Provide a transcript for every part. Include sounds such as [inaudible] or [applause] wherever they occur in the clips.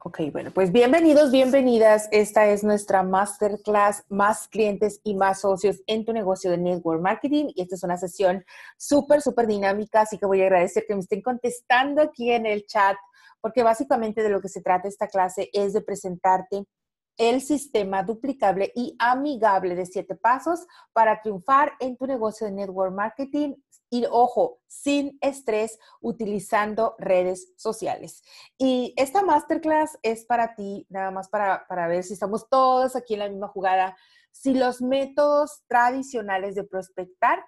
Ok, bueno, pues bienvenidos, bienvenidas. Esta es nuestra masterclass, más clientes y más socios en tu negocio de network marketing. Y esta es una sesión súper, súper dinámica, así que voy a agradecer que me estén contestando aquí en el chat, porque básicamente de lo que se trata esta clase es de presentarte el sistema duplicable y amigable de siete pasos para triunfar en tu negocio de network marketing y ojo, sin estrés utilizando redes sociales. Y esta masterclass es para ti, nada más para, para ver si estamos todos aquí en la misma jugada, si los métodos tradicionales de prospectar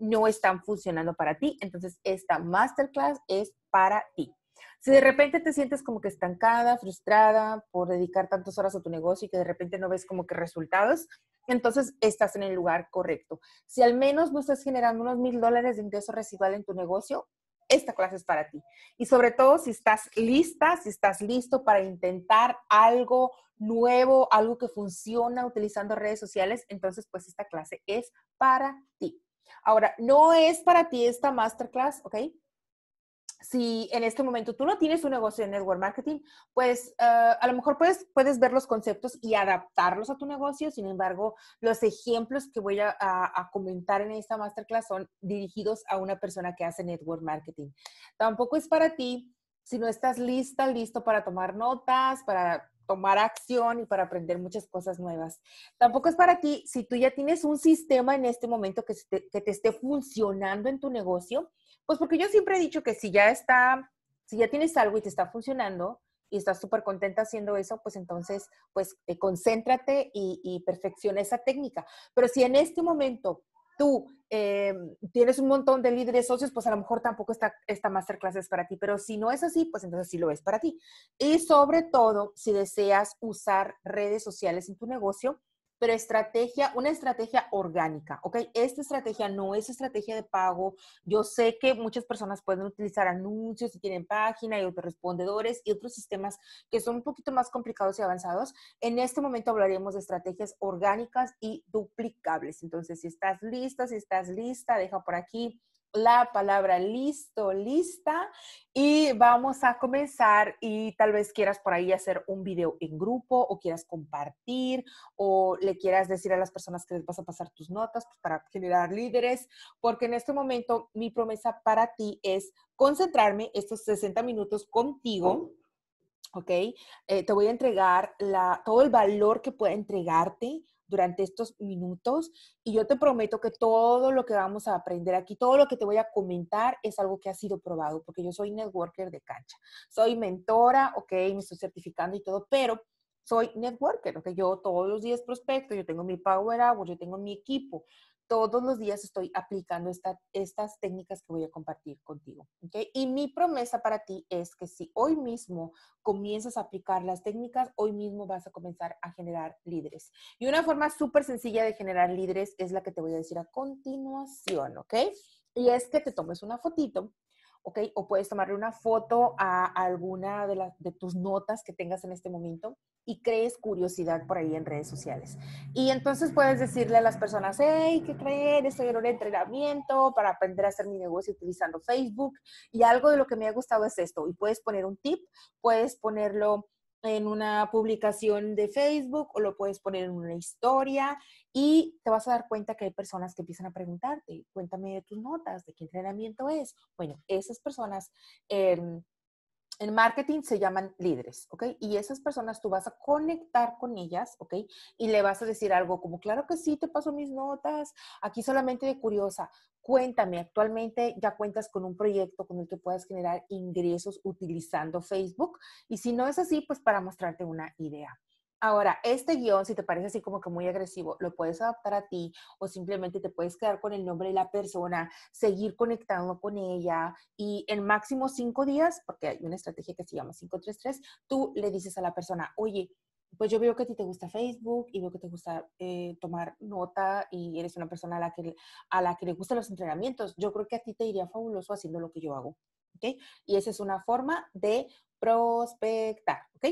no están funcionando para ti, entonces esta masterclass es para ti. Si de repente te sientes como que estancada, frustrada por dedicar tantas horas a tu negocio y que de repente no ves como que resultados, entonces estás en el lugar correcto. Si al menos no estás generando unos mil dólares de ingreso residual en tu negocio, esta clase es para ti. Y sobre todo si estás lista, si estás listo para intentar algo nuevo, algo que funciona utilizando redes sociales, entonces pues esta clase es para ti. Ahora, no es para ti esta masterclass, ¿ok? si en este momento tú no tienes un negocio de network marketing, pues eh, a lo mejor puedes, puedes ver los conceptos y adaptarlos a tu negocio. Sin embargo, los ejemplos que voy a, comentar en esta masterclass son dirigidos a una persona que hace network marketing. Tampoco es para ti si no estás lista, listo para tomar notas, para tomar acción y para aprender muchas cosas nuevas. Tampoco es para ti si tú ya tienes un sistema en este momento que te esté funcionando en tu negocio pues porque yo siempre he dicho que si ya está, si ya tienes algo y te está funcionando y estás súper contenta haciendo eso, pues entonces, pues eh, concéntrate y, perfecciona esa técnica. Pero si en este momento tú eh, tienes un montón de líderes socios, pues a lo mejor tampoco esta, esta masterclass es para ti. Pero si no es así, pues entonces sí lo es para ti. Y sobre todo, si deseas usar redes sociales en tu negocio, pero estrategia, una estrategia orgánica, ¿ok? Esta estrategia no es estrategia de pago. Yo sé que muchas personas pueden utilizar anuncios y tienen página y respondedores y otros sistemas que son un poquito más complicados y avanzados. En este momento hablaremos de estrategias orgánicas y duplicables. Entonces, si estás lista, si estás lista, deja por aquí la palabra listo, lista y vamos a comenzar y tal vez quieras por ahí hacer un video en grupo o quieras compartir o le quieras decir a las personas que les vas a pasar tus notas pues, para generar líderes, porque en este momento mi promesa para ti es concentrarme estos 60 minutos contigo. ¿ok? Eh, te voy a entregar la, todo el valor que pueda entregarte durante estos minutos y yo te prometo que todo lo que vamos a aprender aquí, todo lo que te voy a comentar es algo que ha sido probado, porque yo soy networker de cancha, soy mentora, ok, me estoy certificando y todo, pero soy networker, ok, yo todos los días prospecto, yo tengo mi power hour, yo tengo mi equipo, todos los días estoy aplicando estas técnicas que voy a compartir contigo. Y mi promesa para ti es que si hoy mismo comienzas a aplicar las técnicas, hoy mismo vas a comenzar a generar líderes. Y una forma súper sencilla de generar líderes es la que te voy a decir a continuación, ¿ok? Y es que te tomes una fotito ¿ok? O puedes tomarle una foto a alguna de, las de tus notas que tengas en este momento y crees curiosidad por ahí en redes sociales. Y entonces puedes decirle a las personas, hey, ¿qué creen? Estoy en un entrenamiento para aprender a hacer mi negocio utilizando Facebook y algo de lo que me ha gustado es esto. Y puedes poner un tip, puedes ponerlo en una publicación de Facebook o lo puedes poner en una historia y te vas a dar cuenta que hay personas que empiezan a preguntarte, cuéntame de tus notas, de qué entrenamiento es. Bueno, esas personas eh, en marketing se llaman líderes, ¿ok? Y esas personas tú vas a conectar con ellas, ¿ok? Y le vas a decir algo como, claro que sí, te paso mis notas, aquí solamente de curiosa, cuéntame, actualmente ya cuentas con un proyecto con el que puedas generar ingresos utilizando Facebook. Y si no es así, pues para mostrarte una idea. Ahora, este guión, si te parece así como que muy agresivo, lo puedes adaptar a ti o simplemente te puedes quedar con el nombre de la persona, seguir conectando con ella y en máximo cinco días, porque hay una estrategia que se llama 533, tú le dices a la persona, oye, pues yo veo que a ti te gusta Facebook y veo que te gusta eh, tomar nota y eres una persona a la, que, a la que le gustan los entrenamientos. Yo creo que a ti te iría fabuloso haciendo lo que yo hago. ¿Ok? Y esa es una forma de prospectar. ¿Ok?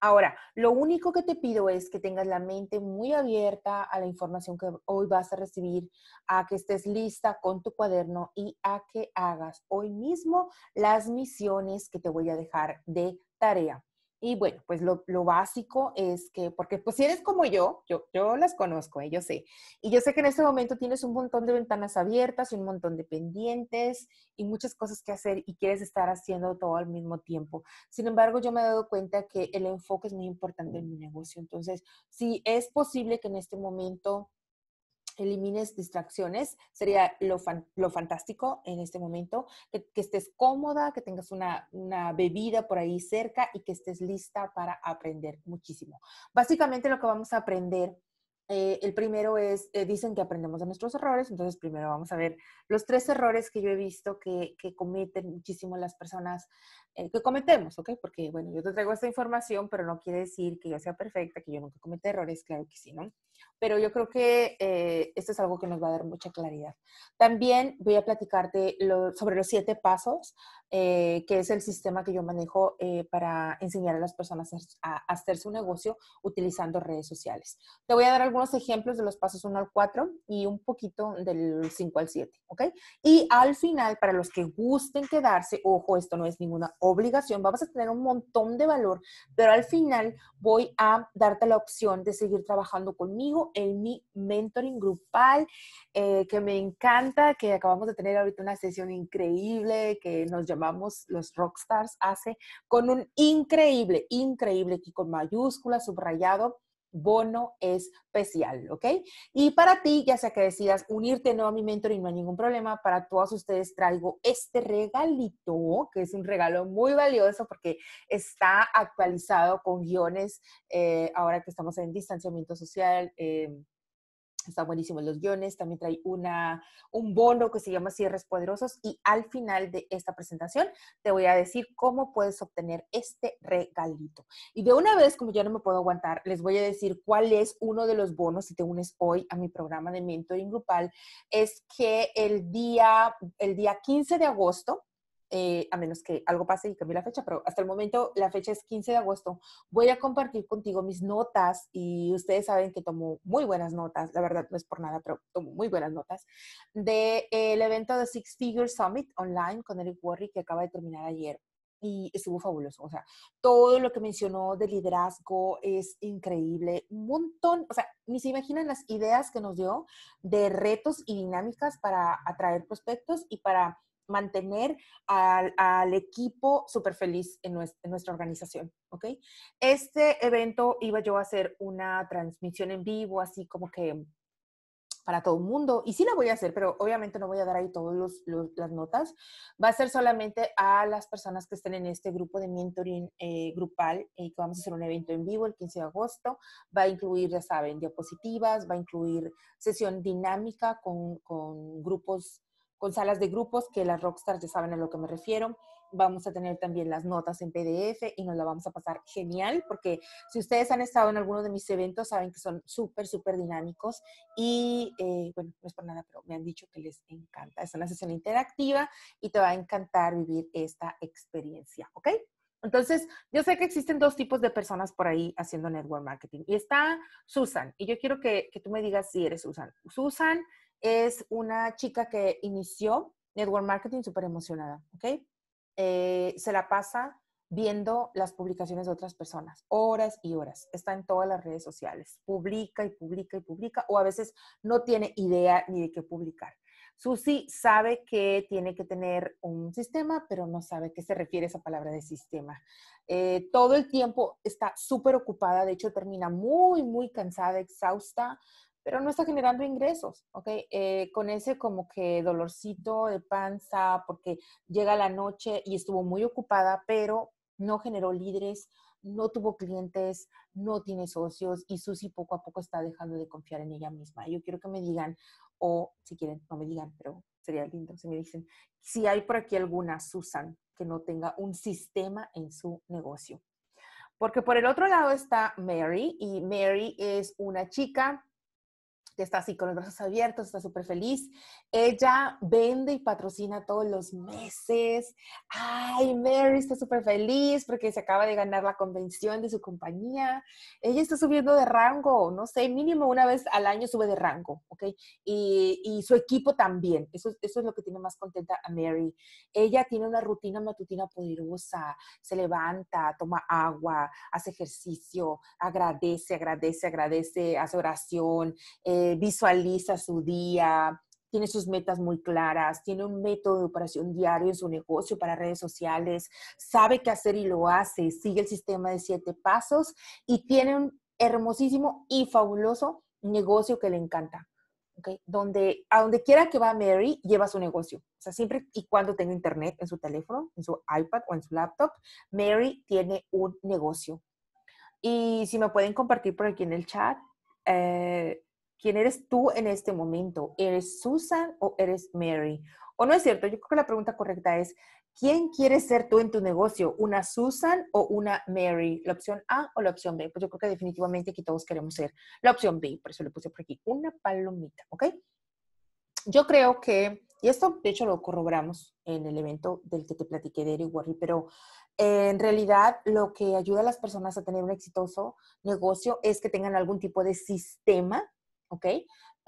Ahora, lo único que te pido es que tengas la mente muy abierta a la información que hoy vas a recibir, a que estés lista con tu cuaderno y a que hagas hoy mismo las misiones que te voy a dejar de tarea. Y bueno, pues lo, básico es que, porque pues si eres como yo, yo, yo las conozco, ¿eh? yo sé. Y yo sé que en este momento tienes un montón de ventanas abiertas, un montón de pendientes y muchas cosas que hacer y quieres estar haciendo todo al mismo tiempo. Sin embargo, yo me he dado cuenta que el enfoque es muy importante en mi negocio. Entonces, si es posible que en este momento elimines distracciones, sería lo, fantástico en este momento, que, estés cómoda, que tengas una, bebida por ahí cerca y que estés lista para aprender muchísimo. Básicamente lo que vamos a aprender, eh, el primero es, eh, dicen que aprendemos de nuestros errores, entonces primero vamos a ver los tres errores que yo he visto que cometen muchísimo las personas eh, que cometemos, ¿ok? Porque, bueno, yo te traigo esta información, pero no quiere decir que yo sea perfecta, que yo nunca cometa errores, claro que sí, ¿no? Pero yo creo que eh, esto es algo que nos va a dar mucha claridad. También voy a platicarte sobre los siete pasos, eh, que es el sistema que yo manejo para enseñar a las personas a, a hacer su negocio utilizando redes sociales. Te voy a dar algunos ejemplos de los pasos 1 al 4 y un poquito del 5 al 7, ¿ok? Y al final, para los que gusten quedarse, ojo, esto no es ninguna obligación, vamos a tener un montón de valor, pero al final voy a darte la opción de seguir trabajando conmigo en mi mentoring grupal, eh, que me encanta, que acabamos de tener ahorita una sesión increíble que nos llamamos los Rockstars hace, con un increíble, increíble, aquí con mayúscula, subrayado, bono especial, ¿ok? Y para ti, ya sea que decidas unirte no a mi mentor y no hay ningún problema. Para todos ustedes traigo este regalito, que es un regalo muy valioso porque está actualizado con guiones eh, ahora que estamos en distanciamiento social. Em, está buenísimo los guiones, también trae una, un bono que se llama Cierres Poderosos y al final de esta presentación te voy a decir cómo puedes obtener este regalito. Y de una vez, como ya no me puedo aguantar, les voy a decir cuál es uno de los bonos si te unes hoy a mi programa de mentoring grupal, es que el día, el día 15 de agosto, eh, a menos que algo pase y cambie la fecha, pero hasta el momento la fecha es 15 de agosto. Voy a compartir contigo mis notas y ustedes saben que tomo muy buenas notas, la verdad no es por nada, pero tomo muy buenas notas, del de, eh, el evento de Six Figure Summit online con Eric Worry que acaba de terminar ayer y estuvo fabuloso. O sea, todo lo que mencionó de liderazgo es increíble. Un montón, o sea, ni se imaginan las ideas que nos dio de retos y dinámicas para atraer prospectos y para mantener al, equipo súper feliz en nuestra, organización, ¿ok? Este evento iba yo a hacer una transmisión en vivo, así como que para todo el mundo, y sí la voy a hacer, pero obviamente no voy a dar ahí todas las notas, va a ser solamente a las personas que estén en este grupo de mentoring eh, grupal, y eh, que vamos a hacer un evento en vivo el 15 de agosto, va a incluir, ya saben, diapositivas, va a incluir sesión dinámica con, con grupos con salas de grupos, que las rockstars ya saben a lo que me refiero. Vamos a tener también las notas en PDF y nos la vamos a pasar genial, porque si ustedes han estado en alguno de mis eventos, saben que son súper, súper dinámicos y, eh, bueno, no es por nada, pero me han dicho que les encanta. Es una sesión interactiva y te va a encantar vivir esta experiencia, ¿ok? Entonces, yo sé que existen dos tipos de personas por ahí haciendo network marketing. Y está Susan, y yo quiero que, que tú me digas si eres Susan. Susan es una chica que inició network marketing súper emocionada, ¿ok? Eh, se la pasa viendo las publicaciones de otras personas, horas y horas. Está en todas las redes sociales, publica y publica y publica, o a veces no tiene idea ni de qué publicar. Susi sabe que tiene que tener un sistema, pero no sabe qué se refiere esa palabra de sistema. Eh, todo el tiempo está súper ocupada, de hecho termina muy, muy cansada, exhausta, pero no está generando ingresos, ¿ok? Eh, con ese como que dolorcito de panza, porque llega la noche y estuvo muy ocupada, pero no generó líderes, no tuvo clientes, no tiene socios y Susi poco a poco está dejando de confiar en ella misma. Yo quiero que me digan, o si quieren, no me digan, pero sería lindo si me dicen, si hay por aquí alguna Susan que no tenga un sistema en su negocio. Porque por el otro lado está Mary y Mary es una chica que está así con los brazos abiertos, está súper feliz. Ella vende y patrocina todos los meses. Ay, Mary está súper feliz porque se acaba de ganar la convención de su compañía. Ella está subiendo de rango, no sé, mínimo una vez al año sube de rango, ¿ok? Y, y su equipo también. Eso, eso es lo que tiene más contenta a Mary. Ella tiene una rutina matutina poderosa. Se levanta, toma agua, hace ejercicio, agradece, agradece, agradece, hace oración. Eh, eh, visualiza su día, tiene sus metas muy claras, tiene un método de operación diario en su negocio para redes sociales, sabe qué hacer y lo hace, sigue el sistema de siete pasos y tiene un hermosísimo y fabuloso negocio que le encanta. ¿okay? Donde, a donde quiera que va Mary, lleva su negocio. O sea, siempre y cuando tenga internet en su teléfono, en su iPad o en su laptop, Mary tiene un negocio. Y si me pueden compartir por aquí en el chat, eh, ¿Quién eres tú en este momento? ¿Eres Susan o eres Mary? O no es cierto, yo creo que la pregunta correcta es, ¿quién quieres ser tú en tu negocio? ¿Una Susan o una Mary? ¿La opción A o la opción B? Pues yo creo que definitivamente aquí todos queremos ser la opción B, por eso le puse por aquí una palomita, ¿ok? Yo creo que, y esto de hecho lo corroboramos en el evento del que te platiqué de Eric Warry, pero eh, en realidad lo que ayuda a las personas a tener un exitoso negocio es que tengan algún tipo de sistema ¿ok?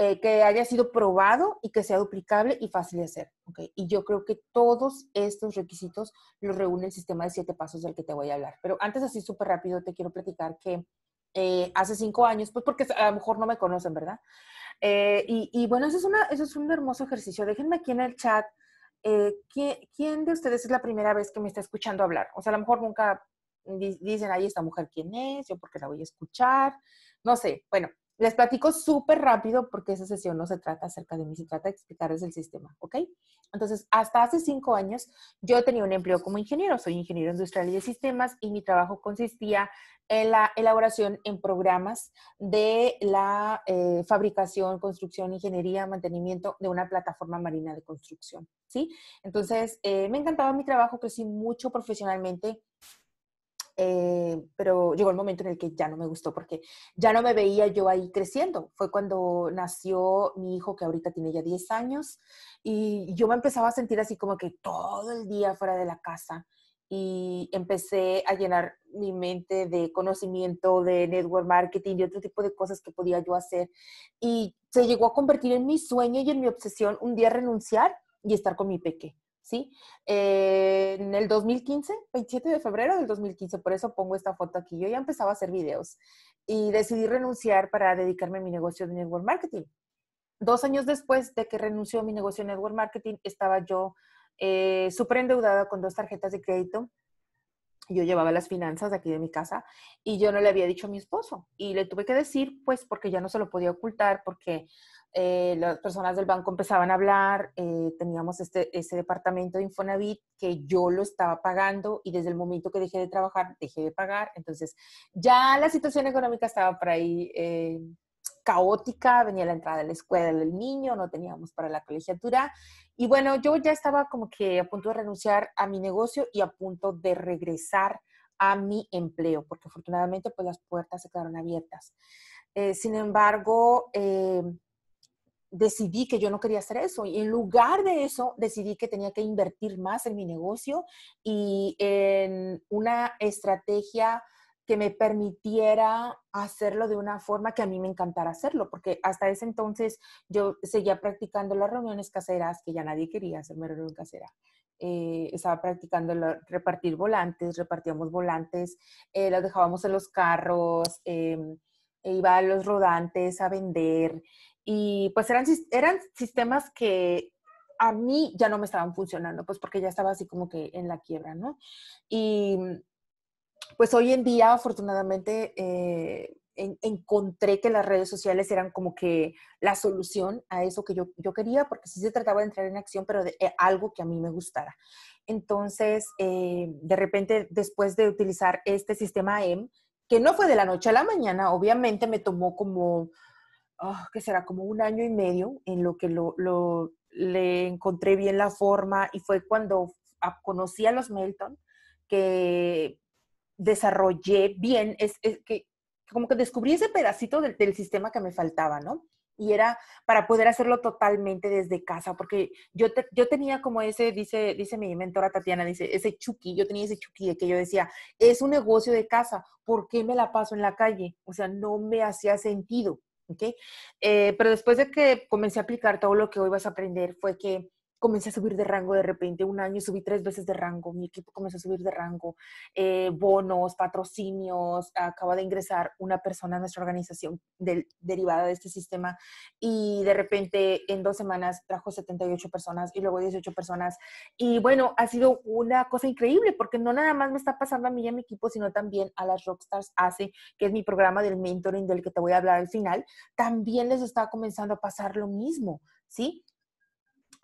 Eh, que haya sido probado y que sea duplicable y fácil de hacer. Y yo creo que todos estos requisitos los reúne el sistema de siete pasos del que te voy a hablar. Pero antes, así súper rápido, te quiero platicar que eh, hace cinco años, pues porque a lo mejor no me conocen, ¿verdad? Eh, y, bueno, eso es, una, eso es un hermoso ejercicio. Déjenme aquí en el chat. ¿quién, de ustedes es la primera vez que me está escuchando hablar? O sea, a lo mejor nunca dicen, ahí esta mujer quién es, yo porque la voy a escuchar, no sé. Bueno, les platico súper rápido porque esa sesión no se trata acerca de mí, se trata de explicarles el sistema, ¿ok? Entonces, hasta hace cinco años yo tenía un empleo como ingeniero, soy ingeniero industrial y de sistemas y mi trabajo consistía en la elaboración en programas de la eh, fabricación, construcción, ingeniería, mantenimiento de una plataforma marina de construcción, ¿sí? Entonces, eh, me encantaba mi trabajo, crecí mucho profesionalmente eh, pero llegó el momento en el que ya no me gustó porque ya no me veía yo ahí creciendo. Fue cuando nació mi hijo que ahorita tiene ya 10 años y yo me empezaba a sentir así como que todo el día fuera de la casa y empecé a llenar mi mente de conocimiento, de network marketing, y otro tipo de cosas que podía yo hacer. Y se llegó a convertir en mi sueño y en mi obsesión un día renunciar y estar con mi pequeño. ¿sí? Eh, en el 2015, 27 de febrero del 2015, por eso pongo esta foto aquí, yo ya empezaba a hacer videos y decidí renunciar para dedicarme a mi negocio de network marketing. Dos años después de que renunció a mi negocio de network marketing, estaba yo eh, súper endeudada con dos tarjetas de crédito yo llevaba las finanzas de aquí de mi casa y yo no le había dicho a mi esposo y le tuve que decir, pues porque ya no se lo podía ocultar, porque eh, las personas del banco empezaban a hablar, eh, teníamos este, ese departamento de Infonavit que yo lo estaba pagando y desde el momento que dejé de trabajar, dejé de pagar. Entonces ya la situación económica estaba por ahí eh, caótica, venía la entrada de la escuela del niño, no teníamos para la colegiatura y bueno, yo ya estaba como que a punto de renunciar a mi negocio y a punto de regresar a mi empleo, porque afortunadamente pues las puertas se quedaron abiertas. sin embargo, decidí que yo no quería hacer eso y en lugar de eso decidí que tenía que invertir más en mi negocio y en una estrategia que me permitiera hacerlo de una forma que a mí me encantara hacerlo, porque hasta ese entonces yo seguía practicando las reuniones caseras, que ya nadie quería hacerme reunión casera. Eh, estaba practicando repartir volantes, repartíamos volantes, eh, los dejábamos en los carros, em, e iba a los rodantes a vender, y pues eran, eran sistemas que a mí ya no me estaban funcionando, pues porque ya estaba así como que en la quiebra, ¿no? Y pues hoy en día, afortunadamente, eh, encontré que las redes sociales eran como que la solución a eso que yo, quería, porque sí se trataba de entrar en acción, pero de eh, algo que a mí me gustara. Entonces, eh, de repente, después de utilizar este sistema M, que no fue de la noche a la mañana, obviamente me tomó como Ah, que será como un año y medio en lo que lo, lo, le encontré bien la forma y fue cuando conocí a los Melton que desarrollé bien, es, es que como que descubrí ese pedacito del, del, sistema que me faltaba, ¿no? Y era para poder hacerlo totalmente desde casa, porque yo, yo tenía como ese, dice, dice mi mentora Tatiana, dice, ese chuki, yo tenía ese chuki de que yo decía, es un negocio de casa, ¿por qué me la paso en la calle? O sea, no me hacía sentido. ¿ok? Eh, pero después de que comencé a aplicar todo lo que hoy vas a aprender, fue que comencé a subir de rango de repente, un año subí tres veces de rango, mi equipo comenzó a subir de rango, eh, bonos, patrocinios, acaba de ingresar una persona a nuestra organización del, derivada de este sistema y de repente en dos semanas trajo 78 personas y luego 18 personas. Y bueno, ha sido una cosa increíble porque no nada más me está pasando a mí y a mi equipo, sino también a las Rockstars ACE, que es mi programa del mentoring del que te voy a hablar al final, también les está comenzando a pasar lo mismo, ¿sí?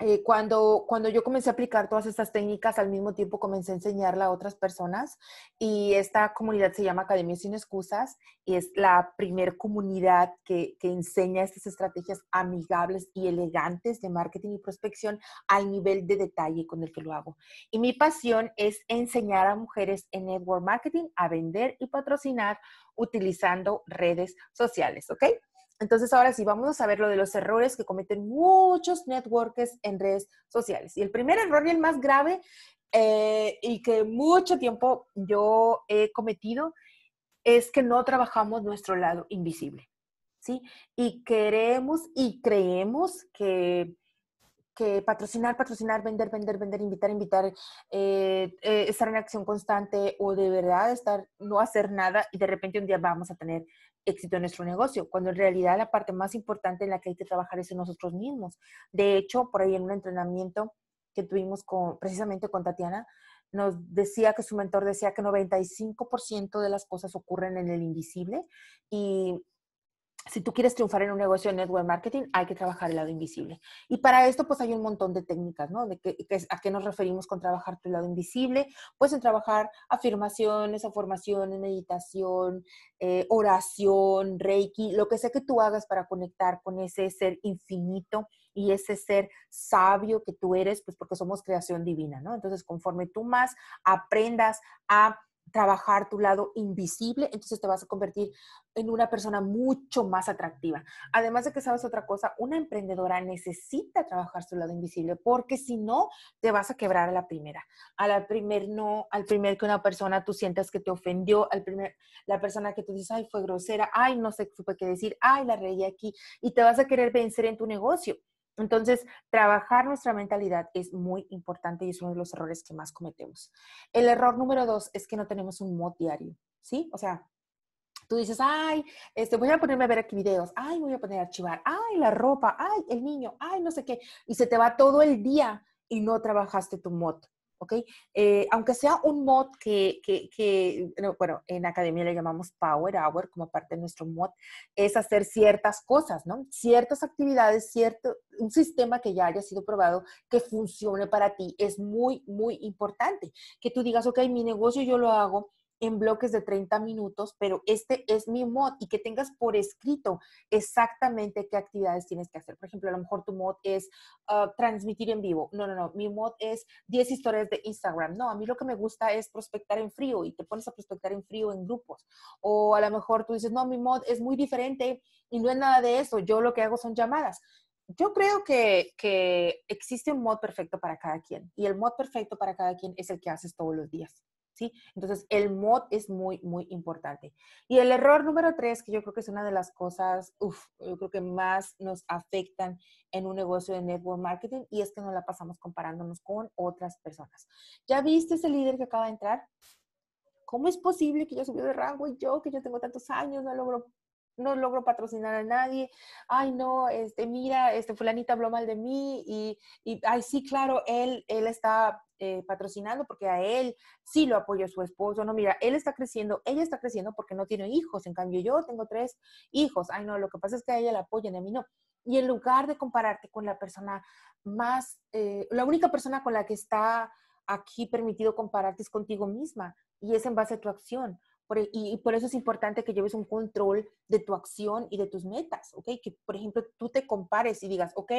Eh, cuando, yo comencé a aplicar todas estas técnicas, al mismo tiempo comencé a enseñarla a otras personas y esta comunidad se llama Academia Sin Excusas y es la primer comunidad que, que enseña estas estrategias amigables y elegantes de marketing y prospección al nivel de detalle con el que lo hago. Y mi pasión es enseñar a mujeres en network marketing a vender y patrocinar utilizando redes sociales, ¿ok? Entonces, ahora sí, vamos a ver lo de los errores que cometen muchos networkers en redes sociales. Y el primer error y el más grave eh, y que mucho tiempo yo he cometido es que no trabajamos nuestro lado invisible, ¿sí? Y queremos y creemos que, que patrocinar, patrocinar, vender, vender, vender, invitar, invitar, eh, eh, estar en acción constante o de verdad estar, no hacer nada y de repente un día vamos a tener éxito en nuestro negocio, cuando en realidad la parte más importante en la que hay que trabajar es en nosotros mismos. De hecho, por ahí en un entrenamiento que tuvimos con, precisamente con Tatiana, nos decía que su mentor decía que 95% de las cosas ocurren en el invisible y si tú quieres triunfar en un negocio de network marketing, hay que trabajar el lado invisible. Y para esto, pues hay un montón de técnicas, ¿no? De que, ¿A qué nos referimos con trabajar tu lado invisible? Pues en trabajar afirmaciones, afirmaciones, meditación, eh, oración, reiki, lo que sea que tú hagas para conectar con ese ser infinito y ese ser sabio que tú eres, pues porque somos creación divina, ¿no? Entonces, conforme tú más aprendas a trabajar tu lado invisible, entonces te vas a convertir en una persona mucho más atractiva. Además de que sabes otra cosa, una emprendedora necesita trabajar su lado invisible porque si no, te vas a quebrar a la primera. A la primer no, al primer que una persona tú sientas que te ofendió, al primer, la persona que tú dices, ay, fue grosera, ay, no sé, supe qué decir, ay, la reí aquí, y te vas a querer vencer en tu negocio. Entonces, trabajar nuestra mentalidad es muy importante y es uno de los errores que más cometemos. El error número dos es que no tenemos un mod diario, ¿sí? O sea, tú dices, ay, este, voy a ponerme a ver aquí videos, ay, voy a poner a archivar, ay, la ropa, ay, el niño, ay, no sé qué, y se te va todo el día y no trabajaste tu mod. ¿ok? Eh, aunque sea un mod que, bueno, en academia le llamamos Power Hour como parte de nuestro mod, es hacer ciertas cosas, ¿no? Ciertas actividades, cierto, un sistema que ya haya sido probado que funcione para ti es muy, muy importante. Que tú digas, ok, mi negocio yo lo hago en bloques de 30 minutos, pero este es mi mod y que tengas por escrito exactamente qué actividades tienes que hacer. Por ejemplo, a lo mejor tu mod es ah, transmitir en vivo. No, no, no, mi mod es 10 historias de Instagram. No, a mí lo que me gusta es prospectar en frío y te pones a prospectar en frío en grupos. O a lo mejor tú dices, no, mi mod es muy diferente y no es nada de eso. Yo lo que hago son llamadas yo creo que, que, existe un mod perfecto para cada quien y el mod perfecto para cada quien es el que haces todos los días. ¿sí? Entonces, el mod es muy, muy importante. Y el error número tres, que yo creo que es una de las cosas, uf, yo creo que más nos afectan en un negocio de network marketing, y es que nos la pasamos comparándonos con otras personas. ¿Ya viste ese líder que acaba de entrar? ¿Cómo es posible que yo subió de rango y yo, que yo tengo tantos años, no logro no logro patrocinar a nadie, ay no, este, mira, este fulanita habló mal de mí y, y ay sí, claro, él, él está eh, patrocinando porque a él sí lo apoyó su esposo, no, mira, él está creciendo, ella está creciendo porque no tiene hijos, en cambio yo tengo tres hijos, ay no, lo que pasa es que a ella la apoyan, a mí no. Y en lugar de compararte con la persona más, eh, la única persona con la que está aquí permitido compararte es contigo misma y es en base a tu acción. Por, y, por eso es importante que lleves un control de tu acción y de tus metas, ¿ok? Que, por ejemplo, tú te compares y digas, ok,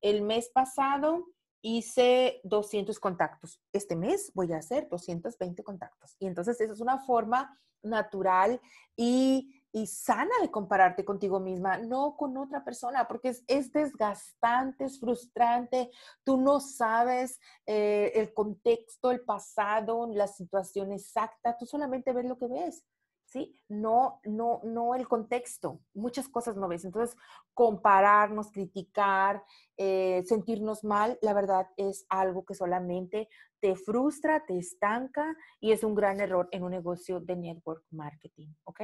el mes pasado hice 200 contactos, este mes voy a hacer 220 contactos. Y entonces esa es una forma natural y y sana de compararte contigo misma, no con otra persona, porque es, desgastante, es frustrante, tú no sabes eh, el contexto, el pasado, la situación exacta, tú solamente ves lo que ves. ¿sí? No, no, no el contexto. Muchas cosas no ves. Entonces, compararnos, criticar, eh, sentirnos mal, la verdad es algo que solamente te frustra, te estanca y es un gran error en un negocio de network marketing, ¿ok?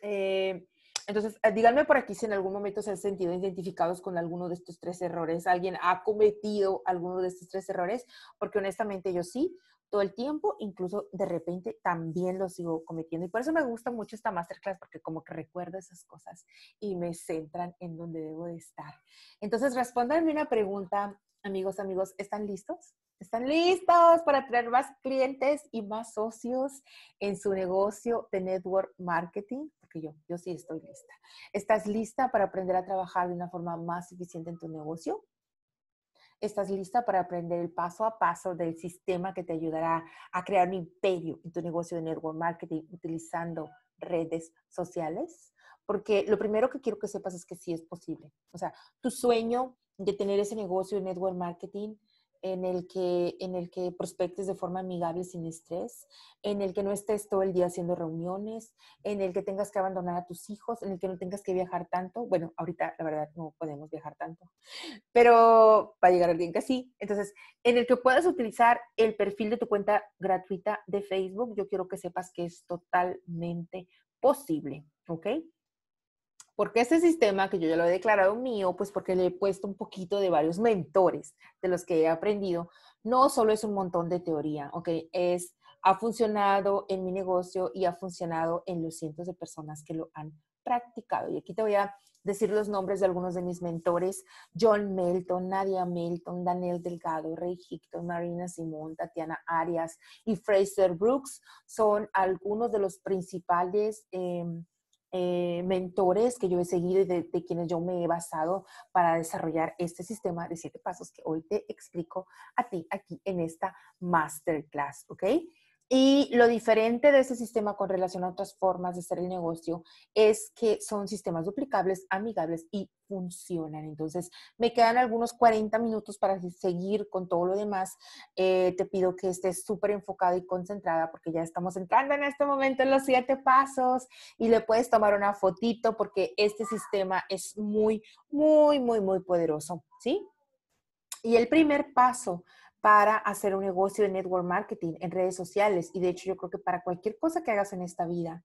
Eh, entonces, eh, díganme por aquí si en algún momento se han sentido identificados con alguno de estos tres errores. ¿Alguien ha cometido alguno de estos tres errores? Porque honestamente yo sí, todo el tiempo, incluso de repente también lo sigo cometiendo. Y por eso me gusta mucho esta masterclass, porque como que recuerdo esas cosas y me centran en donde debo de estar. Entonces, respóndanme una pregunta, amigos, amigos, ¿están listos? ¿Están listos para traer más clientes y más socios en su negocio de network marketing? yo. Yo sí estoy lista. ¿Estás lista para aprender a trabajar de una forma más eficiente en tu negocio? ¿Estás lista para aprender el paso a paso del sistema que te ayudará a crear un imperio en tu negocio de network marketing utilizando redes sociales? Porque lo primero que quiero que sepas es que sí es posible. O sea, tu sueño de tener ese negocio de network marketing en el que, en el que prospectes de forma amigable sin estrés, en el que no estés todo el día haciendo reuniones, en el que tengas que abandonar a tus hijos, en el que no tengas que viajar tanto. Bueno, ahorita la verdad no podemos viajar tanto, pero va a llegar el día que sí. Entonces, en el que puedas utilizar el perfil de tu cuenta gratuita de Facebook, yo quiero que sepas que es totalmente posible, ¿ok? Porque este sistema, que yo ya lo he declarado mío, pues porque le he puesto un poquito de varios mentores de los que he aprendido, no solo es un montón de teoría, ¿ok? Es, ha funcionado en mi negocio y ha funcionado en los cientos de personas que lo han practicado. Y aquí te voy a decir los nombres de algunos de mis mentores, John Melton, Nadia Melton, Daniel Delgado, Ray Hickton, Marina Simón, Tatiana Arias y Fraser Brooks son algunos de los principales em, eh, mentores que yo he seguido y de, de, quienes yo me he basado para desarrollar este sistema de siete pasos que hoy te explico a ti aquí en esta masterclass, ¿ok? Y lo diferente de ese sistema con relación a otras formas de hacer el negocio es que son sistemas duplicables, amigables y funcionan. Entonces, me quedan algunos 40 minutos para seguir con todo lo demás. Eh, te pido que estés súper enfocada y concentrada porque ya estamos entrando en este momento en los siete pasos y le puedes tomar una fotito porque este sistema es muy, muy, muy, muy poderoso. ¿Sí? Y el primer paso para hacer un negocio de network marketing en redes sociales. Y de hecho yo creo que para cualquier cosa que hagas en esta vida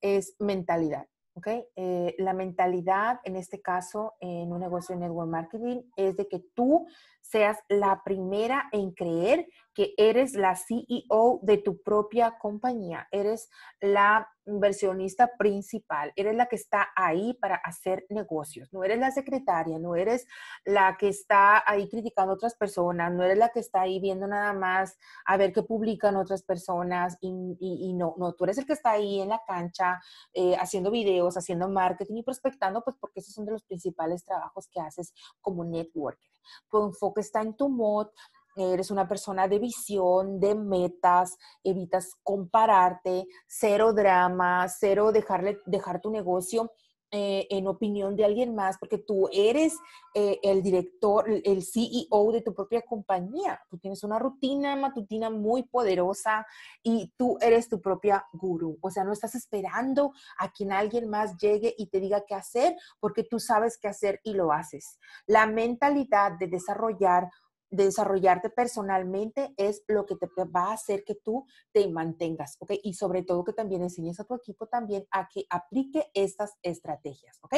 es mentalidad. ¿ok? Eh, la mentalidad, en este caso, en un negocio de network marketing, es de que tú seas la primera en creer que eres la CEO de tu propia compañía, eres la inversionista principal, eres la que está ahí para hacer negocios, no eres la secretaria, no eres la que está ahí criticando a otras personas, no eres la que está ahí viendo nada más a ver qué publican otras personas y, no, no, tú eres el que está ahí en la cancha eh, haciendo videos, haciendo marketing y prospectando, pues porque esos son de los principales trabajos que haces como networker. Tu enfoque está en tu mod, eres una persona de visión, de metas, evitas compararte, cero drama, cero dejarle, dejar tu negocio eh, en opinión de alguien más, porque tú eres eh, el director, el CEO de tu propia compañía. Tú tienes una rutina matutina muy poderosa y tú eres tu propia guru. O sea, no estás esperando a quien alguien más llegue y te diga qué hacer, porque tú sabes qué hacer y lo haces. La mentalidad de desarrollar desarrollarte personalmente es lo que te va a hacer que tú te mantengas, ¿ok? Y sobre todo que también enseñes a tu equipo también a que aplique estas estrategias, ¿ok?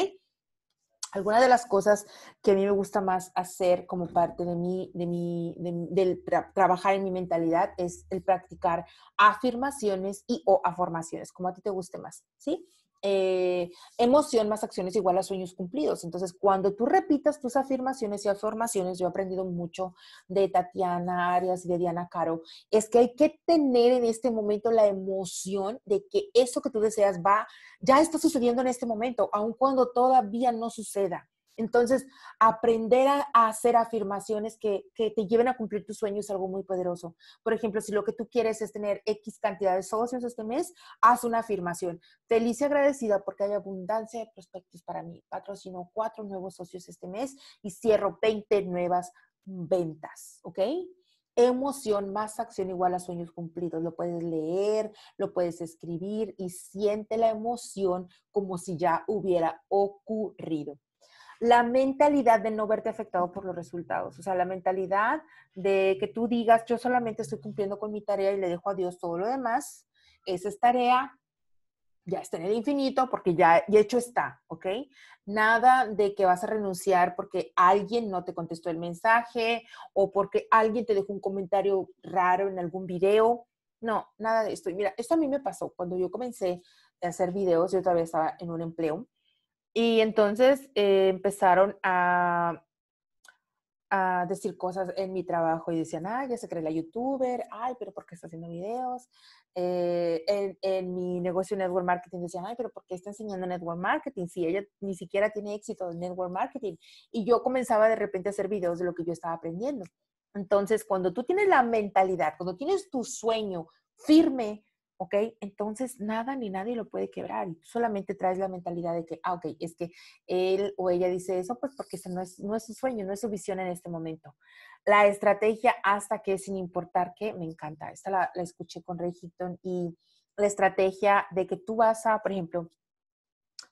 Algunas de las cosas que a mí me gusta más hacer como parte de mi, de mi, trabajar en mi mentalidad es el practicar afirmaciones y o afirmaciones, como a ti te guste más, ¿sí? Eh, emoción más acciones igual a sueños cumplidos. Entonces, cuando tú repitas tus afirmaciones y afirmaciones, yo he aprendido mucho de Tatiana Arias y de Diana Caro, es que hay que tener en este momento la emoción de que eso que tú deseas va, ya está sucediendo en este momento, aun cuando todavía no suceda. Entonces, aprender a, hacer afirmaciones que, te lleven a cumplir tus sueños es algo muy poderoso. Por ejemplo, si lo que tú quieres es tener X cantidad de socios este mes, haz una afirmación. Feliz y agradecida porque hay abundancia de prospectos para mí. Patrocino cuatro nuevos socios este mes y cierro 20 nuevas ventas, ¿ok? Emoción más acción igual a sueños cumplidos. Lo puedes leer, lo puedes escribir y siente la emoción como si ya hubiera ocurrido la mentalidad de no verte afectado por los resultados, o sea, la mentalidad de que tú digas, yo solamente estoy cumpliendo con mi tarea y le dejo a Dios todo lo demás, esa es tarea, ya está en el infinito porque ya, de hecho está, ¿ok? Nada de que vas a renunciar porque alguien no te contestó el mensaje o porque alguien te dejó un comentario raro en algún video. No, nada de esto. Y mira, esto a mí me pasó cuando yo comencé a hacer videos, yo todavía estaba en un empleo y entonces eh, empezaron a, a decir cosas en mi trabajo y decían, ay, ya se cree la youtuber, ay, pero ¿por qué está haciendo videos? Eh, en, en, mi negocio de network marketing decían, ay, pero ¿por qué está enseñando network marketing si ella ni siquiera tiene éxito en network marketing? Y yo comenzaba de repente a hacer videos de lo que yo estaba aprendiendo. Entonces, cuando tú tienes la mentalidad, cuando tienes tu sueño firme, ¿ok? Entonces nada ni nadie lo puede quebrar. Solamente traes la mentalidad de que, ah, ok, es que él o ella dice eso, pues porque ese no es, no su sueño, no es su visión en este momento. La estrategia hasta que sin importar qué, me encanta. Esta la, la escuché con Ray y la estrategia de que tú vas a, por ejemplo,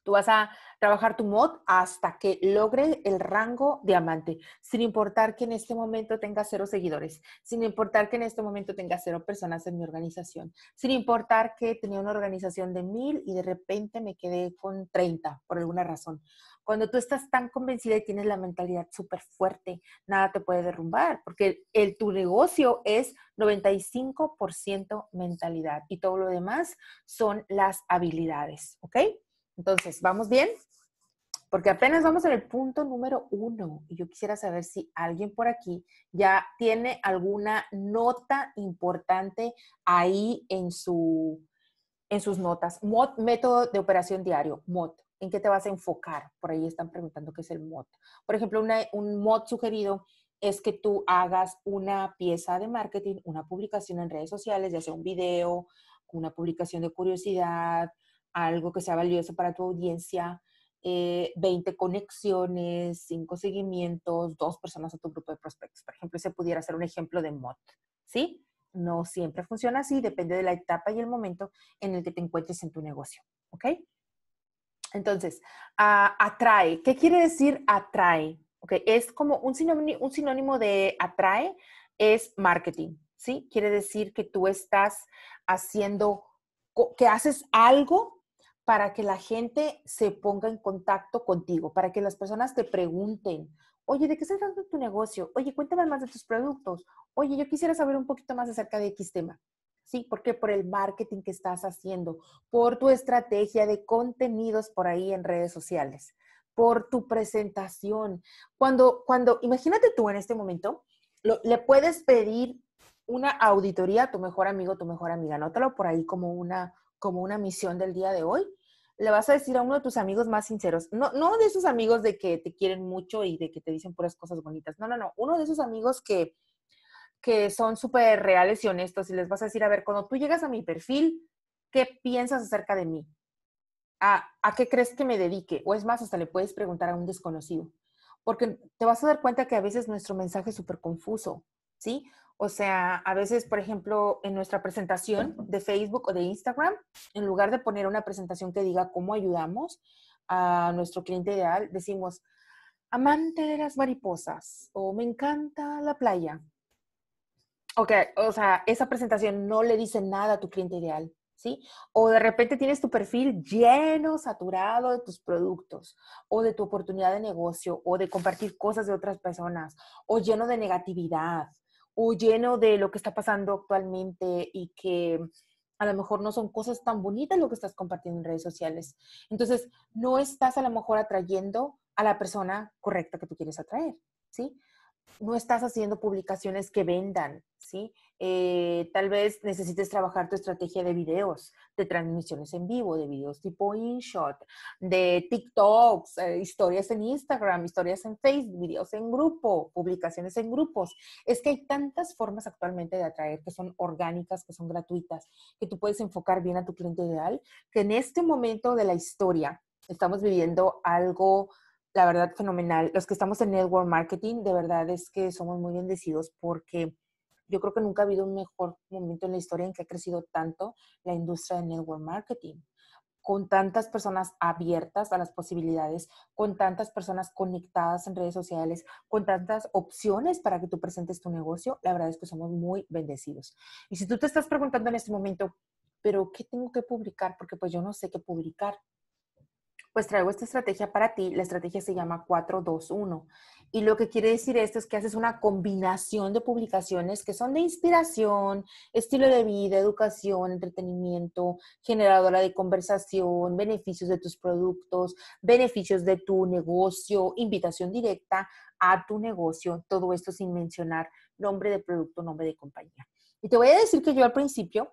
Tú vas a trabajar tu mod hasta que logre el rango diamante, sin importar que en este momento tenga cero seguidores, sin importar que en este momento tenga cero personas en mi organización, sin importar que tenía una organización de mil y de repente me quedé con 30 por alguna razón. Cuando tú estás tan convencida y tienes la mentalidad súper fuerte, nada te puede derrumbar, porque el, tu negocio es 95% mentalidad y todo lo demás son las habilidades, ¿ok? Entonces, ¿vamos bien? Porque apenas vamos en el punto número uno y yo quisiera saber si alguien por aquí ya tiene alguna nota importante ahí en, su, en sus notas. MOT, método de operación diario, MOT. ¿En qué te vas a enfocar? Por ahí están preguntando qué es el MOT. Por ejemplo, un mod sugerido es que tú hagas una pieza de marketing, una publicación en redes sociales, ya sea un video, una publicación de curiosidad, algo que sea valioso para tu audiencia, 20 eh, conexiones, 5 seguimientos, 2 personas a tu grupo de prospectos. Por ejemplo, ese pudiera ser un ejemplo de mod, ¿sí? No siempre funciona así, depende de la etapa y el momento en el que te encuentres en tu negocio, ¿ok? Entonces, ah, atrae. ¿Qué quiere decir atrae? Okay, es como un sinónimo, un sinónimo de atrae, es marketing, ¿sí? Quiere decir que tú estás haciendo, que haces algo para que la gente se ponga en contacto contigo, para que las personas te pregunten, oye, ¿de qué se trata tu negocio? Oye, cuéntame más de tus productos. Oye, yo quisiera saber un poquito más acerca de X tema. Sí, porque por el marketing que estás haciendo, por tu estrategia de contenidos por ahí en redes sociales, por tu presentación. Cuando, cuando, imagínate tú en este momento, le puedes pedir una auditoría a tu mejor amigo, tu mejor amiga. Anótalo por ahí como una, como una misión del día de hoy, le vas a decir a uno de tus amigos más sinceros, no, no de esos amigos de que te quieren mucho y de que te dicen puras cosas bonitas, no, no, no, uno de esos amigos que, que son súper reales y honestos y les vas a decir, a ver, cuando tú llegas a mi perfil, ¿qué piensas acerca de mí? ¿A, a qué crees que me dedique? O es más, hasta le puedes preguntar a un desconocido, porque te vas a dar cuenta que a veces nuestro mensaje es súper confuso, ¿sí? O sea, a veces, por ejemplo, en nuestra presentación de Facebook o de Instagram, en lugar de poner una presentación que diga cómo ayudamos a nuestro cliente ideal, decimos, amante de las mariposas o me encanta la playa. Ok, o sea, esa presentación no le dice nada a tu cliente ideal, ¿sí? O de repente tienes tu perfil lleno, saturado de tus productos o de tu oportunidad de negocio o de compartir cosas de otras personas o lleno de negatividad o lleno de lo que está pasando actualmente y que a lo mejor no son cosas tan bonitas lo que estás compartiendo en redes sociales. Entonces, no estás a lo mejor atrayendo a la persona correcta que tú quieres atraer, ¿sí? no estás haciendo publicaciones que vendan, ¿sí? Eh, tal vez necesites trabajar tu estrategia de videos, de transmisiones en vivo, de videos tipo InShot, de TikToks, eh, historias en Instagram, historias en Facebook, videos en grupo, publicaciones en grupos. Es que hay tantas formas actualmente de atraer que son orgánicas, que son gratuitas, que tú puedes enfocar bien a tu cliente ideal, que en este momento de la historia estamos viviendo algo la verdad, fenomenal. Los que estamos en Network Marketing, de verdad es que somos muy bendecidos porque yo creo que nunca ha habido un mejor momento en la historia en que ha crecido tanto la industria de Network Marketing con tantas personas abiertas a las posibilidades, con tantas personas conectadas en redes sociales, con tantas opciones para que tú presentes tu negocio, la verdad es que somos muy bendecidos. Y si tú te estás preguntando en este momento, pero ¿qué tengo que publicar? Porque pues yo no sé qué publicar pues traigo esta estrategia para ti. La estrategia se llama 421. Y lo que quiere decir esto es que haces una combinación de publicaciones que son de inspiración, estilo de vida, educación, entretenimiento, generadora de conversación, beneficios de tus productos, beneficios de tu negocio, invitación directa a tu negocio, todo esto sin mencionar nombre de producto, nombre de compañía. Y te voy a decir que yo al principio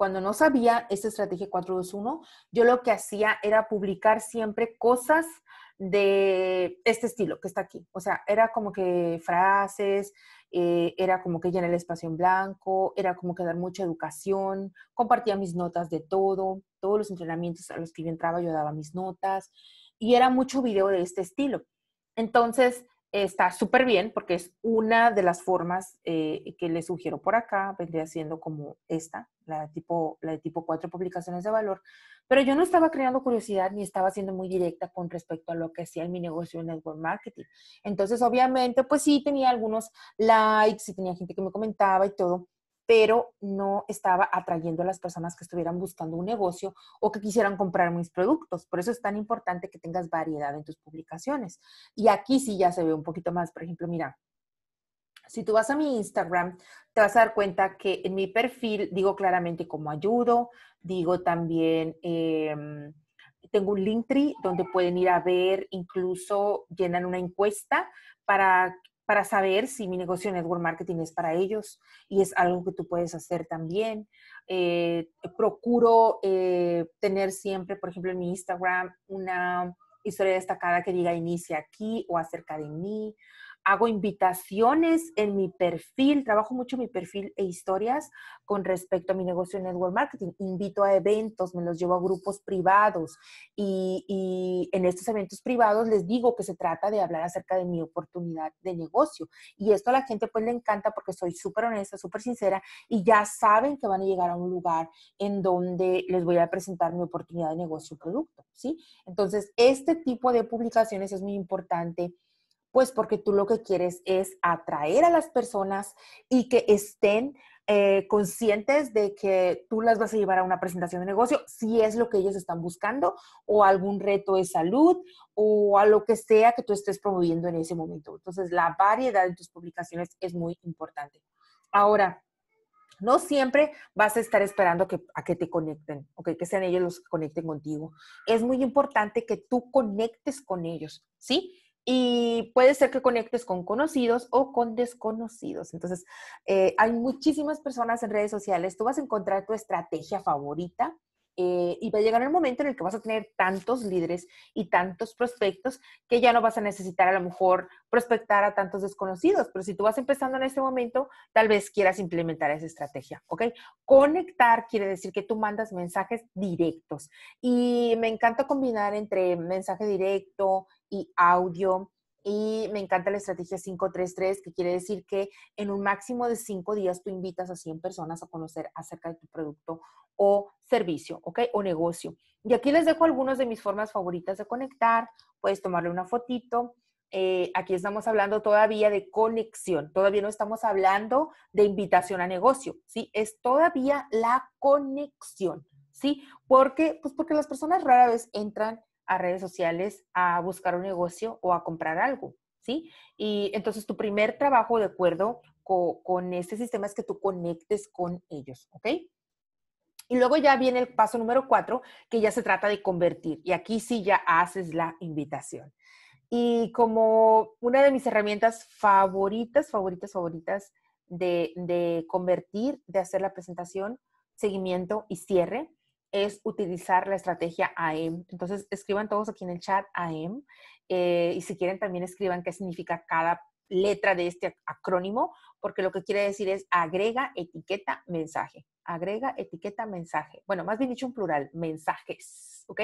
cuando no sabía esta estrategia 421, yo lo que hacía era publicar siempre cosas de este estilo que está aquí. O sea, era como que frases, eh, era como que llenar el espacio en blanco, era como que dar mucha educación, compartía mis notas de todo, todos los entrenamientos a los que yo entraba yo daba mis notas y era mucho video de este estilo. Entonces, está súper bien porque es una de las formas eh, que le sugiero por acá, vendría siendo como esta, la tipo, la de tipo 4 publicaciones de valor, pero yo no estaba creando curiosidad ni estaba siendo muy directa con respecto a lo que hacía en mi negocio en network marketing. Entonces, obviamente, pues sí, tenía algunos likes y tenía gente que me comentaba y todo, pero no estaba atrayendo a las personas que estuvieran buscando un negocio o que quisieran comprar mis productos. Por eso es tan importante que tengas variedad en tus publicaciones. Y aquí sí ya se ve un poquito más. Por ejemplo, mira, si tú vas a mi Instagram, te vas a dar cuenta que en mi perfil digo claramente cómo ayudo, digo también... Em, tengo un link tree donde pueden ir a ver, incluso llenan una encuesta para para saber si mi negocio de network marketing es para ellos y es algo que tú puedes hacer también. Eh, procuro eh, tener siempre, por ejemplo, en mi Instagram una historia destacada que diga inicia aquí o acerca de mí hago invitaciones en mi perfil, trabajo mucho mi perfil e historias con respecto a mi negocio en network marketing. Invito a eventos, me los llevo a grupos privados y, en estos eventos privados les digo que se trata de hablar acerca de mi oportunidad de negocio. Y esto a la gente pues le encanta porque soy súper honesta, súper sincera y ya saben que van a llegar a un lugar en donde les voy a presentar mi oportunidad de negocio o producto, ¿sí? Entonces, este tipo de publicaciones es muy importante pues porque tú lo que quieres es atraer a las personas y que estén eh, conscientes de que tú las vas a llevar a una presentación de negocio, si es lo que ellos están buscando, o algún reto de salud, o a lo que sea que tú estés promoviendo en ese momento. Entonces, la variedad de tus publicaciones es muy importante. Ahora, no siempre vas a estar esperando a que te conecten, ¿ok? Que sean ellos los que conecten contigo. Es muy importante que tú conectes con ellos, ¿sí? y puede ser que conectes con conocidos o con desconocidos. Entonces, eh, hay muchísimas personas en redes sociales, tú vas a encontrar tu estrategia favorita. Eh, y va a llegar el momento en el que vas a tener tantos líderes y tantos prospectos que ya no vas a necesitar a lo mejor prospectar a tantos desconocidos, pero si tú vas empezando en este momento, tal vez quieras implementar esa estrategia, ¿ok? Conectar quiere decir que tú mandas mensajes directos y me encanta combinar entre mensaje directo, y audio. Y me encanta la estrategia 533, que quiere decir que en un máximo de cinco días tú invitas a 100 personas a conocer acerca de tu producto o servicio, ¿ok? O negocio. Y aquí les dejo algunas de mis formas favoritas de conectar. Puedes tomarle una fotito. Eh, aquí estamos hablando todavía de conexión, todavía no estamos hablando de invitación a negocio, ¿sí? Es todavía la conexión, ¿sí? Porque, pues porque las personas rara vez entran a redes sociales a buscar un negocio o a comprar algo, ¿sí? Y entonces tu primer trabajo de acuerdo con este sistema es que tú conectes con ellos, ¿ok? Y luego ya viene el paso número cuatro, que ya se trata de convertir. Y aquí sí ya haces la invitación. Y como una de mis herramientas favoritas, favoritas, favoritas de, de convertir, de hacer la presentación, seguimiento y cierre, es utilizar la estrategia AM. Entonces, escriban todos aquí en el chat AM eh, y si quieren también escriban qué significa cada letra de este acrónimo, porque lo que quiere decir es agrega, etiqueta, mensaje. Agrega, etiqueta, mensaje. Bueno, más bien dicho un plural, mensajes, ¿ok?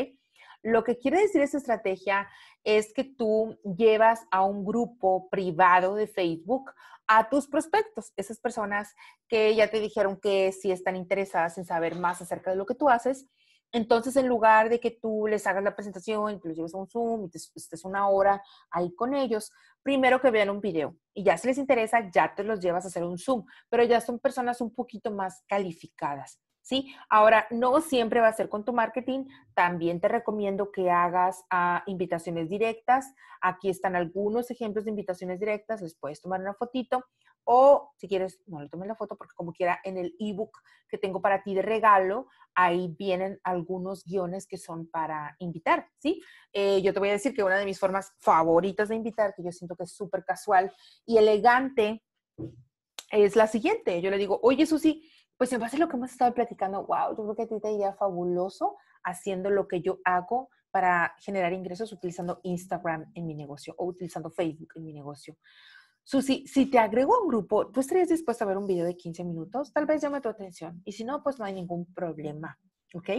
Lo que quiere decir esta estrategia es que tú llevas a un grupo privado de Facebook a tus prospectos, esas personas que ya te dijeron que sí están interesadas en saber más acerca de lo que tú haces. Entonces, en lugar de que tú les hagas la presentación, que los lleves a un Zoom y te estés una hora ahí con ellos, primero que vean un video. Y ya si les interesa, ya te los llevas a hacer un Zoom. Pero ya son personas un poquito más calificadas. ¿sí? Ahora, no siempre va a ser con tu marketing, también te recomiendo que hagas ah, invitaciones directas. Aquí están algunos ejemplos de invitaciones directas, les puedes tomar una fotito o si quieres, no le tomes la foto porque como quiera, en el ebook que tengo para ti de regalo, ahí vienen algunos guiones que son para invitar, ¿sí? Eh, yo te voy a decir que una de mis formas favoritas de invitar, que yo siento que es súper casual y elegante, es la siguiente. Yo le digo, oye Susi, pues en base a lo que hemos estado platicando, wow, yo creo que a ti te iría fabuloso haciendo lo que yo hago para generar ingresos utilizando Instagram en mi negocio o utilizando Facebook en mi negocio. Susi, si te agrego a un grupo, ¿tú estarías dispuesta a ver un video de 15 minutos? Tal vez llame tu atención. Y si no, pues no hay ningún problema. ¿Ok?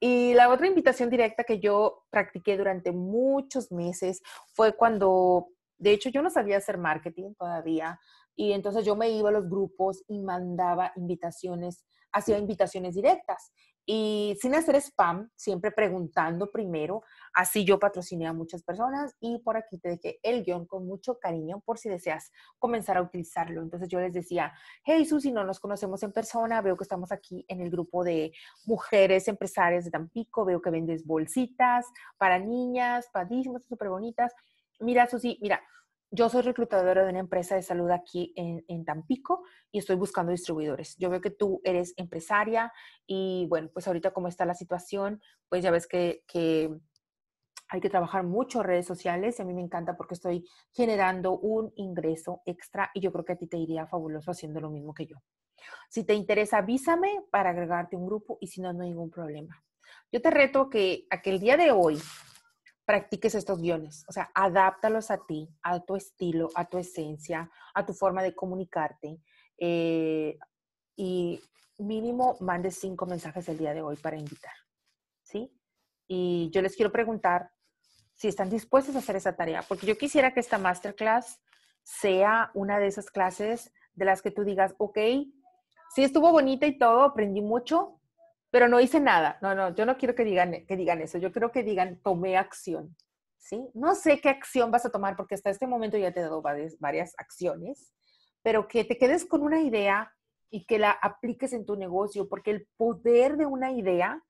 Y la otra invitación directa que yo practiqué durante muchos meses fue cuando, de hecho, yo no sabía hacer marketing todavía. Y entonces yo me iba a los grupos y mandaba invitaciones, hacía invitaciones directas. Y sin hacer spam, siempre preguntando primero. Así yo patrociné a muchas personas y por aquí te dejé el guión con mucho cariño por si deseas comenzar a utilizarlo. Entonces yo les decía, hey Susi, no nos conocemos en persona, veo que estamos aquí en el grupo de mujeres empresarias de Tampico, veo que vendes bolsitas para niñas, padísimas, súper bonitas. Mira Susi, mira, yo soy reclutadora de una empresa de salud aquí en, Tampico y estoy buscando distribuidores. Yo veo que tú eres empresaria y bueno, pues ahorita como está la situación, pues ya ves que, hay que trabajar mucho redes sociales y a mí me encanta porque estoy generando un ingreso extra y yo creo que a ti te iría fabuloso haciendo lo mismo que yo. Si te interesa, avísame para agregarte un grupo y si no, no hay ningún problema. Yo te reto que aquel día de hoy practiques estos guiones, o sea, adáptalos a ti, a tu estilo, a tu esencia, a tu forma de comunicarte. Eh, y mínimo mandes cinco mensajes el día de hoy para invitar, ¿sí? Y yo les quiero preguntar si están dispuestos a hacer esa tarea, porque yo quisiera que esta masterclass sea una de esas clases de las que tú digas, ok, sí estuvo bonita y todo, aprendí mucho, pero no hice nada. No, no, yo no quiero que digan, que digan eso. Yo quiero que digan, tomé acción. ¿Sí? No sé qué acción vas a tomar porque hasta este momento ya te he dado varias, acciones, pero que te quedes con una idea y que la apliques en tu negocio, porque el poder de una idea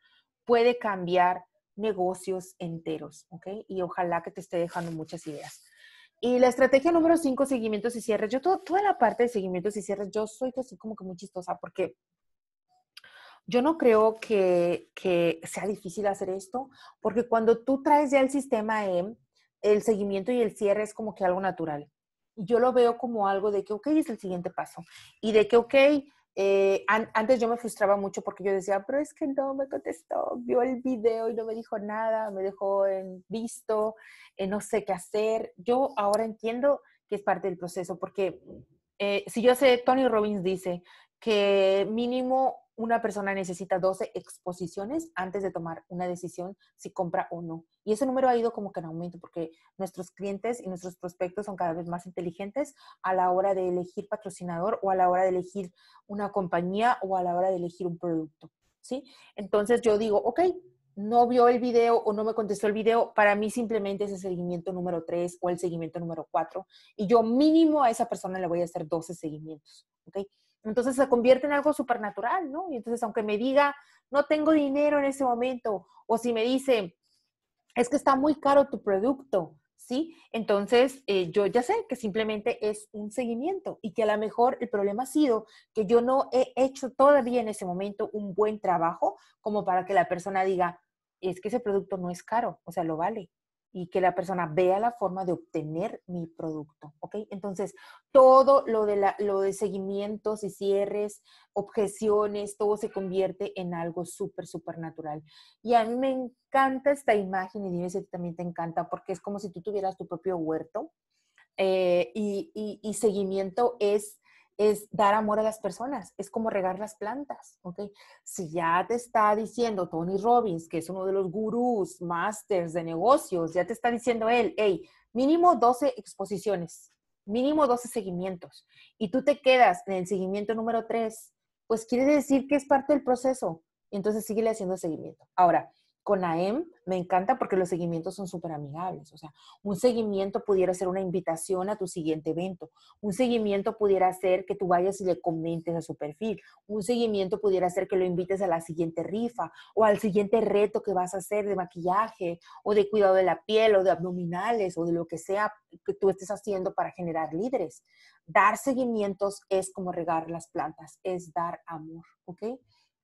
puede cambiar negocios enteros, ¿ok? Y ojalá que te esté dejando muchas ideas. Y la estrategia número cinco, seguimientos y cierres. Yo todo, toda la parte de seguimientos y cierres, yo soy así como que muy chistosa porque yo no creo que, sea difícil hacer esto, porque cuando tú traes ya el sistema M, e, el seguimiento y el cierre es como que algo natural. Yo lo veo como algo de que, ok, es el siguiente paso. Y de que, ok, eh, antes yo me frustraba mucho porque yo decía, pero es que no me contestó, vio el video y no me dijo nada, me dejó en visto, eh, no sé qué hacer. Yo ahora entiendo que es parte del proceso porque eh, si yo sé, Tony Robbins dice, que mínimo una persona necesita 12 exposiciones antes de tomar una decisión si compra o no. Y ese número ha ido como que en aumento porque nuestros clientes y nuestros prospectos son cada vez más inteligentes a la hora de elegir patrocinador o a la hora de elegir una compañía o a la hora de elegir un producto, ¿sí? Entonces yo digo, ok, no vio el video o no me contestó el video, para mí simplemente es el seguimiento número 3 o el seguimiento número 4 y yo mínimo a esa persona le voy a hacer 12 seguimientos, ¿ok? Entonces se convierte en algo supernatural, ¿no? Y entonces, aunque me diga, no tengo dinero en ese momento, o si me dice, es que está muy caro tu producto, ¿sí? Entonces, eh, yo ya sé que simplemente es un seguimiento y que a lo mejor el problema ha sido que yo no he hecho todavía en ese momento un buen trabajo como para que la persona diga, es que ese producto no es caro, o sea, lo vale y que la persona vea la forma de obtener mi producto, ¿ok? Entonces, todo lo de, lo de seguimientos y cierres, objeciones, todo se convierte en algo súper, súper natural. Y a mí me encanta esta imagen y dime si también te encanta, porque es como si tú tuvieras tu propio huerto eh, y, y seguimiento es es dar amor a las personas, es como regar las plantas, ¿ok? Si ya te está diciendo Tony Robbins, que es uno de los gurús, masters de negocios, ya te está diciendo él, hey, mínimo 12 exposiciones, mínimo 12 seguimientos, y tú te quedas en el seguimiento número 3, pues quiere decir que es parte del proceso, entonces sigue haciendo seguimiento. Ahora, con AEM me encanta porque los seguimientos son súper amigables. O sea, un seguimiento pudiera ser una invitación a tu siguiente evento. Un seguimiento pudiera ser que tú vayas y le comentes a su perfil. Un seguimiento pudiera ser que lo invites a la siguiente rifa o al siguiente reto que vas a hacer de maquillaje o de cuidado de la piel o de abdominales o de lo que sea que tú estés haciendo para generar líderes. Dar seguimientos es como regar las plantas, es dar amor, ¿ok?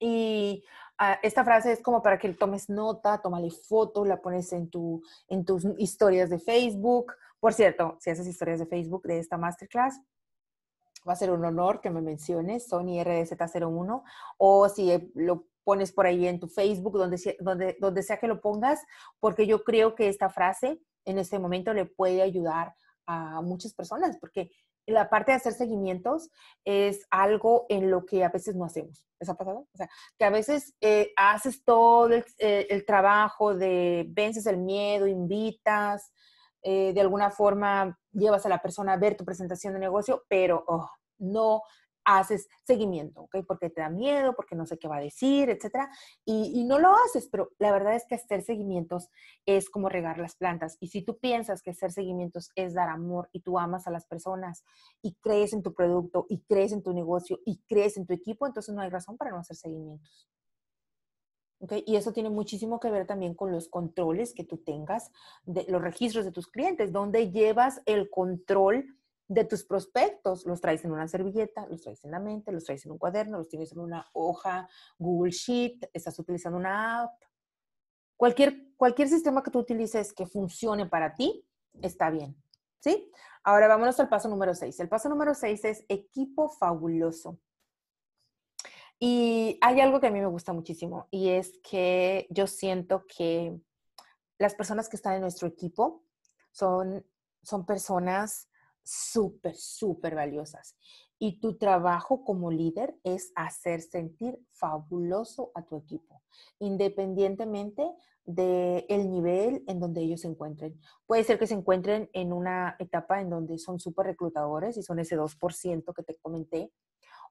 Y ah, esta frase es como para que tomes nota, tómale fotos, la pones en, tu, en tus historias de Facebook. Por cierto, si haces historias de Facebook de esta masterclass, va a ser un honor que me menciones Sony RDZ01 o si eh, lo pones por ahí en tu Facebook, donde, donde, donde sea que lo pongas, porque yo creo que esta frase en este momento le puede ayudar a muchas personas, porque la parte de hacer seguimientos es algo en lo que a veces no hacemos. ¿Es ha pasado? O sea, que a veces eh, haces todo eh, el, trabajo de vences el miedo, invitas, eh, de alguna forma llevas a la persona a ver tu presentación de negocio, pero oh, no haces seguimiento, ¿ok? Porque te da miedo, porque no sé qué va a decir, etcétera, y, no lo haces, pero la verdad es que hacer seguimientos es como regar las plantas. Y si tú piensas que hacer seguimientos es dar amor y tú amas a las personas y crees en tu producto y crees en tu negocio y crees en tu equipo, entonces no hay razón para no hacer seguimientos. ¿Ok? Y eso tiene muchísimo que ver también con los controles que tú tengas, de los registros de tus clientes, donde llevas el control de tus prospectos, los traes en una servilleta, los traes en la mente, los traes en un cuaderno, los tienes en una hoja, Google Sheet, estás utilizando una app. Cualquier, cualquier sistema que tú utilices que funcione para ti, está bien. ¿Sí? Ahora vámonos al paso número 6. El paso número 6 es equipo fabuloso. Y hay algo que a mí me gusta muchísimo y es que yo siento que las personas que están en nuestro equipo son, son personas súper, súper valiosas. Y tu trabajo como líder es hacer sentir fabuloso a tu equipo, independientemente del nivel en donde ellos se encuentren. Puede ser que se encuentren en una etapa en donde son súper reclutadores y son ese 2% que te comenté,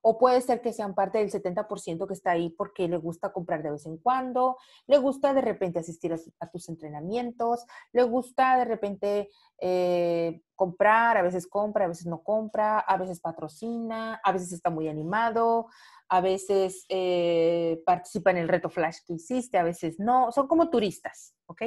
o puede ser que sean parte del 70% que está ahí porque le gusta comprar de vez en cuando, le gusta de repente asistir a, tus entrenamientos, le gusta de repente eh, comprar, a veces compra, a veces no compra, a veces patrocina, a veces está muy animado, a veces eh, participa en el reto flash que hiciste, a veces no, son como turistas, ¿ok?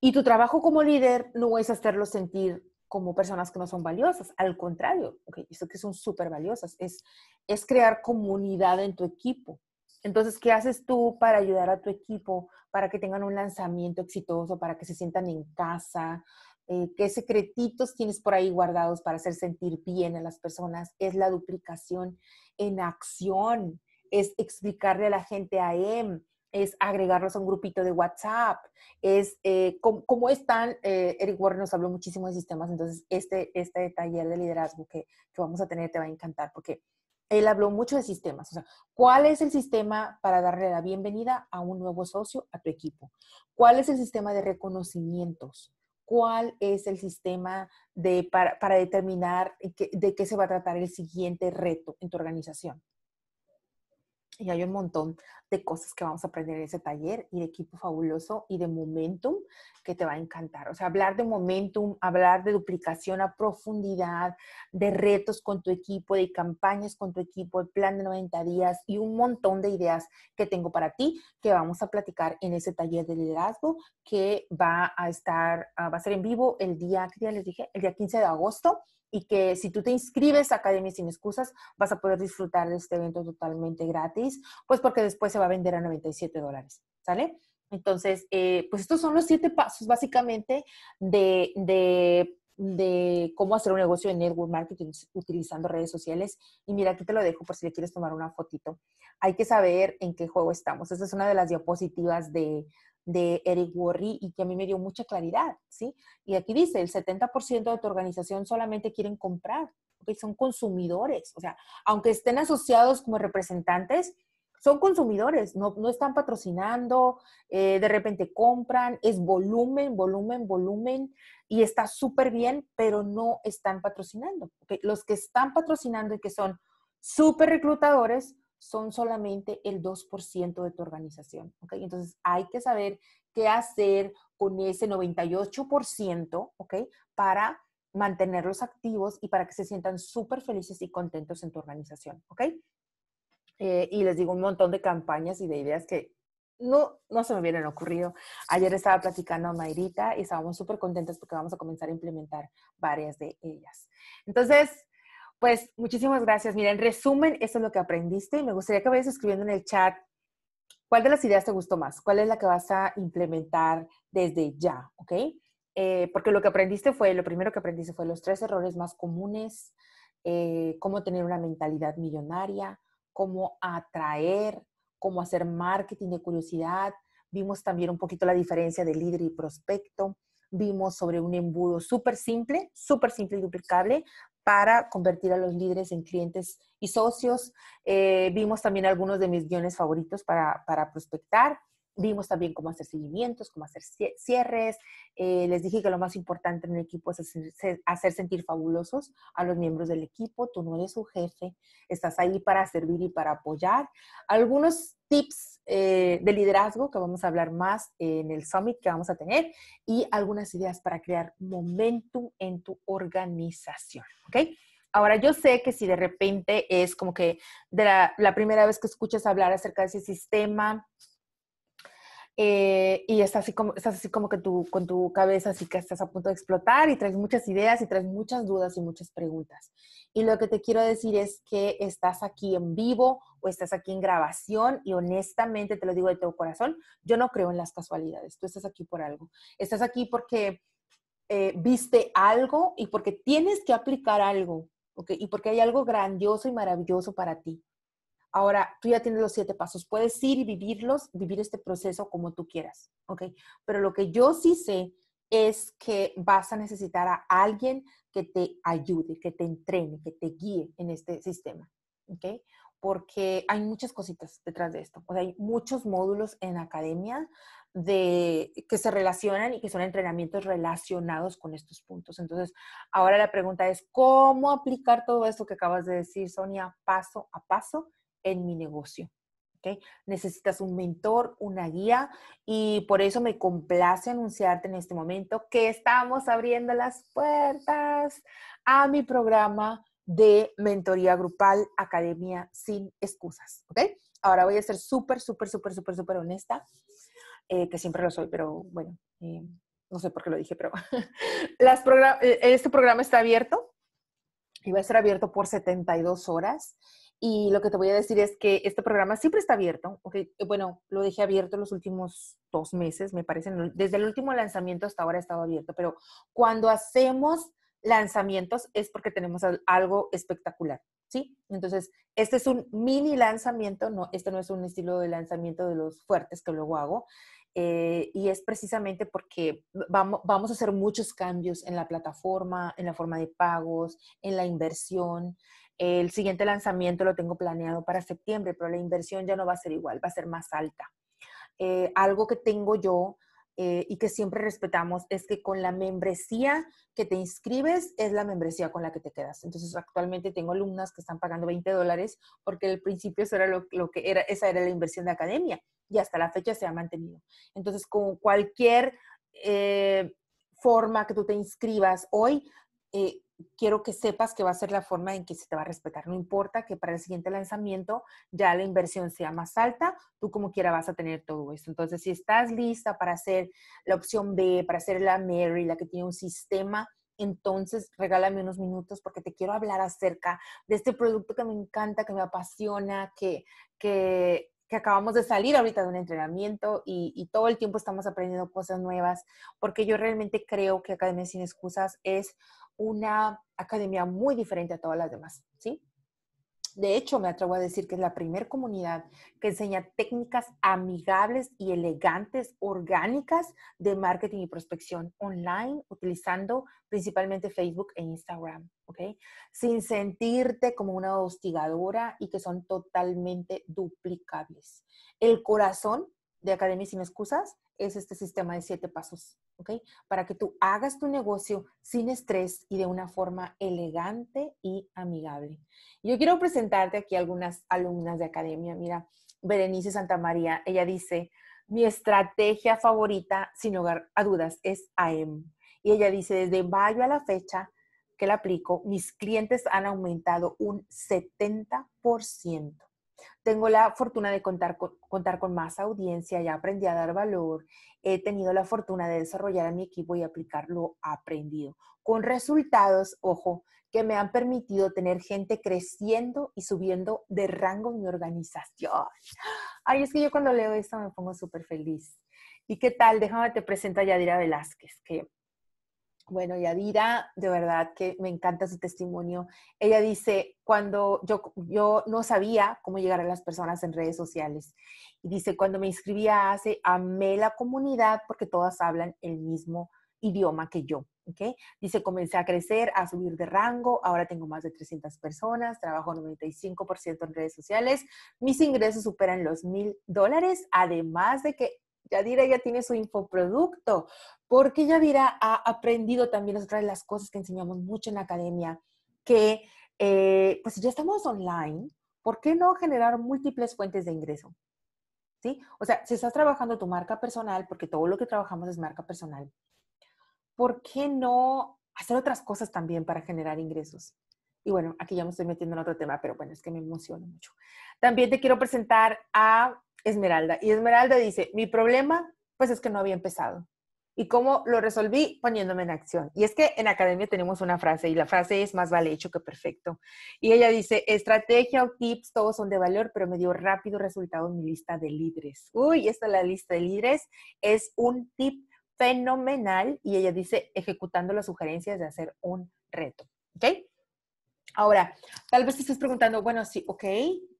Y tu trabajo como líder no es hacerlo sentir como personas que no son valiosas. Al contrario, okay, esto que son súper valiosas es, es crear comunidad en tu equipo. Entonces, ¿qué haces tú para ayudar a tu equipo para que tengan un lanzamiento exitoso, para que se sientan en casa? Eh, ¿Qué secretitos tienes por ahí guardados para hacer sentir bien a las personas? Es la duplicación en acción, es explicarle a la gente a M em es agregarlos a un grupito de WhatsApp, es eh, cómo, están, eh, Eric Warren nos habló muchísimo de sistemas, entonces este, este taller de liderazgo que, vamos a tener te va a encantar porque él habló mucho de sistemas, o sea, ¿cuál es el sistema para darle la bienvenida a un nuevo socio, a tu equipo? ¿Cuál es el sistema de reconocimientos? cuál es el sistema de, para, determinar eh, de qué se va a tratar el siguiente reto en tu organización. Y hay un montón de cosas que vamos a aprender en ese taller y de equipo fabuloso y de momentum que te va a encantar. O sea, hablar de momentum, hablar de duplicación a profundidad, de retos con tu equipo, de campañas con tu equipo, el plan de 90 días y un montón de ideas que tengo para ti que vamos a platicar en ese taller de liderazgo que va a estar, ah, va a ser en vivo el día, ¿qué día les dije? El día 15 de agosto y que si tú te inscribes a Academia Sin Excusas, vas a poder disfrutar de este evento totalmente gratis pues porque después se va a vender a 97 dólares, ¿sale? Entonces, eh, pues estos son los siete pasos básicamente de, cómo hacer un negocio en network marketing utilizando redes sociales. Y mira, aquí te lo dejo por si le quieres tomar una fotito. Hay que saber en qué juego estamos. Esta es una de las diapositivas de, de Eric Worry y que a mí me dio mucha claridad, ¿sí? Y aquí dice, el 70% de tu organización solamente quieren comprar son consumidores, o sea, aunque estén asociados como representantes, son consumidores, no, no están patrocinando, eh, de repente compran, es volumen, volumen, volumen, y está súper bien, pero no están patrocinando. Los que están patrocinando y que son súper reclutadores son solamente el 2% de tu organización. ¿okay? Entonces hay que saber qué hacer con ese 98%, ¿ok? Para mantenerlos activos y para que se sientan súper felices y contentos en tu organización, ¿ok? Eh, y les digo un montón de campañas y de ideas que no, no se me hubieran ocurrido. Ayer estaba platicando a Mayrita y estábamos súper contentos porque vamos a comenzar a implementar varias de ellas. Entonces, pues muchísimas gracias. Mira, en resumen, eso es lo que aprendiste y me gustaría que vayas escribiendo en el chat cuál de las ideas te gustó más, cuál es la que vas a implementar desde ya, ¿ok? Eh, porque lo que aprendiste fue, lo primero que aprendiste fue los tres errores más comunes, eh, cómo tener una mentalidad millonaria, cómo atraer, cómo hacer marketing de curiosidad. Vimos también un poquito la diferencia de líder y prospecto. Vimos sobre un embudo súper simple, súper simple y duplicable para convertir a los líderes en clientes y socios. Eh, vimos también algunos de mis guiones favoritos para, para prospectar. Vimos también cómo hacer seguimientos, cómo hacer cierres. Eh, les dije que lo más importante en el equipo es hacer, sentir fabulosos a los miembros del equipo. Tú no eres su jefe, estás ahí para servir y para apoyar. Algunos tips eh, de liderazgo que vamos a hablar más en el summit que vamos a tener y algunas ideas para crear momentum en tu organización. ¿Ok? Ahora, yo sé que si de repente es como que de la, la primera vez que escuchas hablar acerca de ese sistema, eh, y estás así, como, estás así como que tú, con tu cabeza así que estás a punto de explotar y traes muchas ideas y traes muchas dudas y muchas preguntas. Y lo que te quiero decir es que estás aquí en vivo o estás aquí en grabación y honestamente te lo digo de todo corazón, yo no creo en las casualidades, tú estás aquí por algo, estás aquí porque eh, viste algo y porque tienes que aplicar algo, ¿ok? Y porque hay algo grandioso y maravilloso para ti. Ahora, tú ya tienes los siete pasos, puedes ir y vivirlos, vivir este proceso como tú quieras, ¿ok? Pero lo que yo sí sé es que vas a necesitar a alguien que te ayude, que te entrene, que te guíe en este sistema, ¿ok? Porque hay muchas cositas detrás de esto, o sea, hay muchos módulos en academia de, que se relacionan y que son entrenamientos relacionados con estos puntos. Entonces, ahora la pregunta es, ¿cómo aplicar todo esto que acabas de decir, Sonia, paso a paso? en mi negocio. ¿okay? Necesitas un mentor, una guía y por eso me complace anunciarte en este momento que estamos abriendo las puertas a mi programa de mentoría grupal Academia sin excusas. ¿okay? Ahora voy a ser súper, súper, súper, súper, súper honesta, eh, que siempre lo soy, pero bueno, eh, no sé por qué lo dije, pero [laughs] eh, este programa está abierto y va a estar abierto por 72 horas. Y lo que te voy a decir es que este programa siempre está abierto. Eh, bueno, lo dejé abierto los últimos dos meses, me parece. Desde el último lanzamiento hasta ahora ha estado abierto. Pero cuando hacemos lanzamientos es porque tenemos algo espectacular. ¿Sí? Entonces, este es un mini lanzamiento, no, este no es un estilo de lanzamiento de los fuertes que luego hago, eh, y es precisamente porque vamos, a hacer muchos cambios en la plataforma, en la forma de pagos, en la inversión, el siguiente lanzamiento lo tengo planeado para septiembre, pero la inversión ya no va a ser igual, va a ser más alta. Eh, algo que tengo yo eh, y que siempre respetamos es que con la membresía que te inscribes es la membresía con la que te quedas. Entonces, actualmente tengo alumnas que están pagando 20 dólares porque al principio era lo, que era, esa era la inversión de academia y hasta la fecha se ha mantenido. Entonces, con cualquier eh, forma que tú te inscribas hoy, eh, quiero que sepas que va a ser la forma en que se te va a respetar. No importa que para el siguiente lanzamiento ya la inversión sea más alta, tú como quiera vas a tener todo esto. Entonces, si estás lista para hacer la opción B, para hacer la Mary, la que tiene un sistema, entonces regálame unos minutos porque te quiero hablar acerca de este producto que me encanta, que me apasiona, que, que que acabamos de salir ahorita de un entrenamiento y, todo el tiempo estamos aprendiendo cosas nuevas, porque yo realmente creo que Academia Sin Excusas es una academia muy diferente a todas las demás, ¿sí? De hecho, me atrevo a decir que es la primera comunidad que enseña técnicas amigables y elegantes, orgánicas de marketing y prospección online, utilizando principalmente Facebook e Instagram, ¿ok? Sin sentirte como una hostigadora y que son totalmente duplicables. El corazón de Academia Sin Excusas es este sistema de siete pasos para que tú hagas tu negocio sin estrés y de una forma elegante y amigable. Yo quiero presentarte aquí algunas alumnas de academia. Mira, Berenice Santamaría, ella dice, mi estrategia favorita, sin hogar a dudas, es AM. Y ella dice, desde mayo a la fecha que la aplico, mis clientes han aumentado un 70%. Tengo la fortuna de contar con, más audiencia, ya aprendí a dar valor, he tenido la fortuna de desarrollar a mi equipo y aplicar lo aprendido, con resultados, ojo, que me han permitido tener gente creciendo y subiendo de rango en mi organización. Ay, es que yo cuando leo esto me pongo súper feliz. ¿Y qué tal? Déjame te presento a Yadira Velázquez, que bueno, Yadira, de verdad que me encanta su testimonio. Ella dice, cuando yo, yo no sabía cómo llegar a las personas en redes sociales. Y dice, cuando me inscribí hace amé la comunidad porque todas hablan el mismo idioma que yo. Dice, comencé a crecer, a subir de rango, ahora tengo más de 300 personas, trabajo 95% en redes sociales, mis ingresos superan los mil dólares, además de que Yadira ya tiene su infoproducto, porque Yadira ha aprendido también otra de las cosas que enseñamos mucho en la academia, que eh, pues ya estamos online, ¿por qué no generar múltiples fuentes de ingreso? ¿Sí? O sea, si estás trabajando tu marca personal, porque todo lo que trabajamos es marca personal, ¿por qué no hacer otras cosas también para generar ingresos? Y bueno, aquí ya me estoy metiendo en otro tema, pero bueno, es que me emociona mucho. También te quiero presentar a Esmeralda. Y Esmeralda dice, mi problema, pues es que no había empezado. ¿Y cómo lo resolví? Poniéndome en acción. Y es que en academia tenemos una frase y la frase es más vale hecho que perfecto. Y ella dice, estrategia o tips, todos son de valor, pero me dio rápido resultado en mi lista de líderes. Uy, esta la lista de líderes es un tip fenomenal y ella dice, ejecutando las sugerencias de hacer un reto. ¿Ok? Ahora, tal vez te estés preguntando, bueno, sí, ok,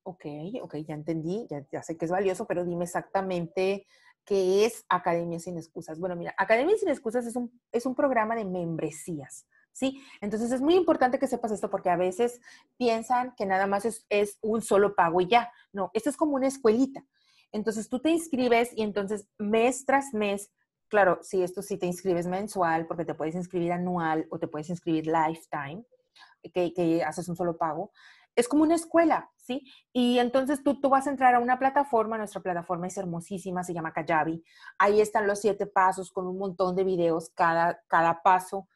ok, ok, ya entendí, ya, sé que es valioso, pero dime exactamente qué es Academia Sin Excusas. Bueno, mira, Academia Sin Excusas es un, programa de membresías. ¿sí? Entonces es muy importante que sepas esto porque a veces piensan que nada más es, un solo pago y ya. No, esto es como una escuelita. Entonces tú te inscribes y entonces mes tras mes, claro, si sí, esto sí te inscribes mensual porque te puedes inscribir anual o te puedes inscribir lifetime que, haces un solo pago, es como una escuela, ¿sí? Y entonces tú, tú vas a entrar a una plataforma, nuestra plataforma es hermosísima, se llama Kajabi. Ahí están los siete pasos con un montón de videos cada, cada paso,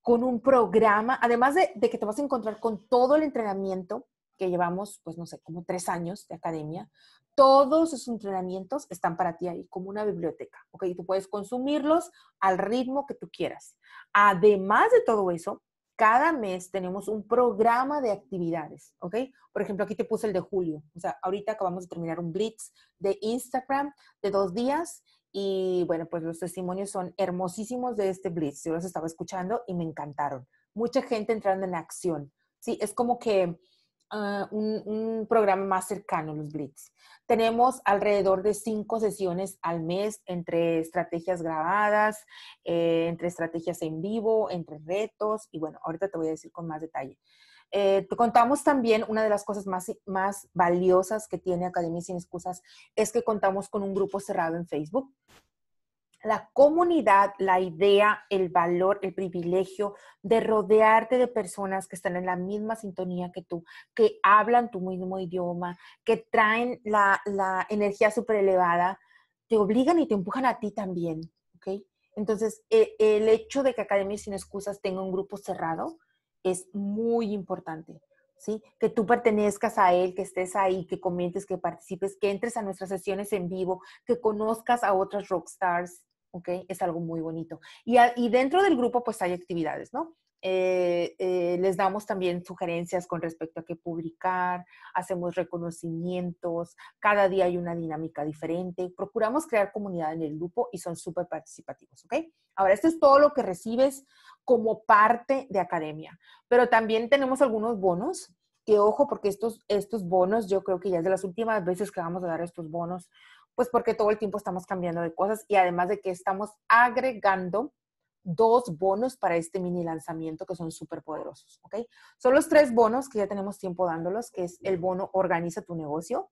con un programa, además de, de que te vas a encontrar con todo el entrenamiento que llevamos, pues no sé, como tres años de academia, todos esos entrenamientos están para ti ahí, como una biblioteca, ¿ok? Y tú puedes consumirlos al ritmo que tú quieras. Además de todo eso, cada mes tenemos un programa de actividades, ¿ok? Por ejemplo, aquí te puse el de julio. O sea, ahorita acabamos de terminar un blitz de Instagram de dos días y bueno, pues los testimonios son hermosísimos de este blitz. Yo los estaba escuchando y me encantaron. Mucha gente entrando en acción, ¿sí? Es como que Ah, un, programa más cercano, los Blitz. Tenemos alrededor de cinco sesiones al mes entre estrategias grabadas, eh, entre estrategias en vivo, entre retos y bueno, ahorita te voy a decir con más detalle. Eh, te contamos también, una de las cosas más, más valiosas que tiene Academia Sin Excusas es que contamos con un grupo cerrado en Facebook la comunidad, la idea, el valor, el privilegio de rodearte de personas que están en la misma sintonía que tú, que hablan tu mismo idioma, que traen la, energía súper elevada, te obligan y te empujan a ti también, ¿ok? Entonces, e, el hecho de que Academia Sin Excusas tenga un grupo cerrado es muy importante. ¿Sí? Que tú pertenezcas a él, que estés ahí, que comentes, que participes, que entres a nuestras sesiones en vivo, que conozcas a otras rockstars, ¿ok? Es algo muy bonito. Y, dentro del grupo pues hay actividades, ¿no? Eh, eh, les damos también sugerencias con respecto a qué publicar, hacemos reconocimientos, cada día hay una dinámica diferente, procuramos crear comunidad en el grupo y son súper participativos, ¿ok? Ahora, esto es todo lo que recibes como parte de academia, pero también tenemos algunos bonos, que ojo, porque estos, estos bonos, yo creo que ya es de las últimas veces que vamos a dar estos bonos, pues porque todo el tiempo estamos cambiando de cosas y además de que estamos agregando dos bonos para este mini lanzamiento que son súper poderosos, ¿ok? Son los tres bonos que ya tenemos tiempo dándolos, que es el bono Organiza tu negocio,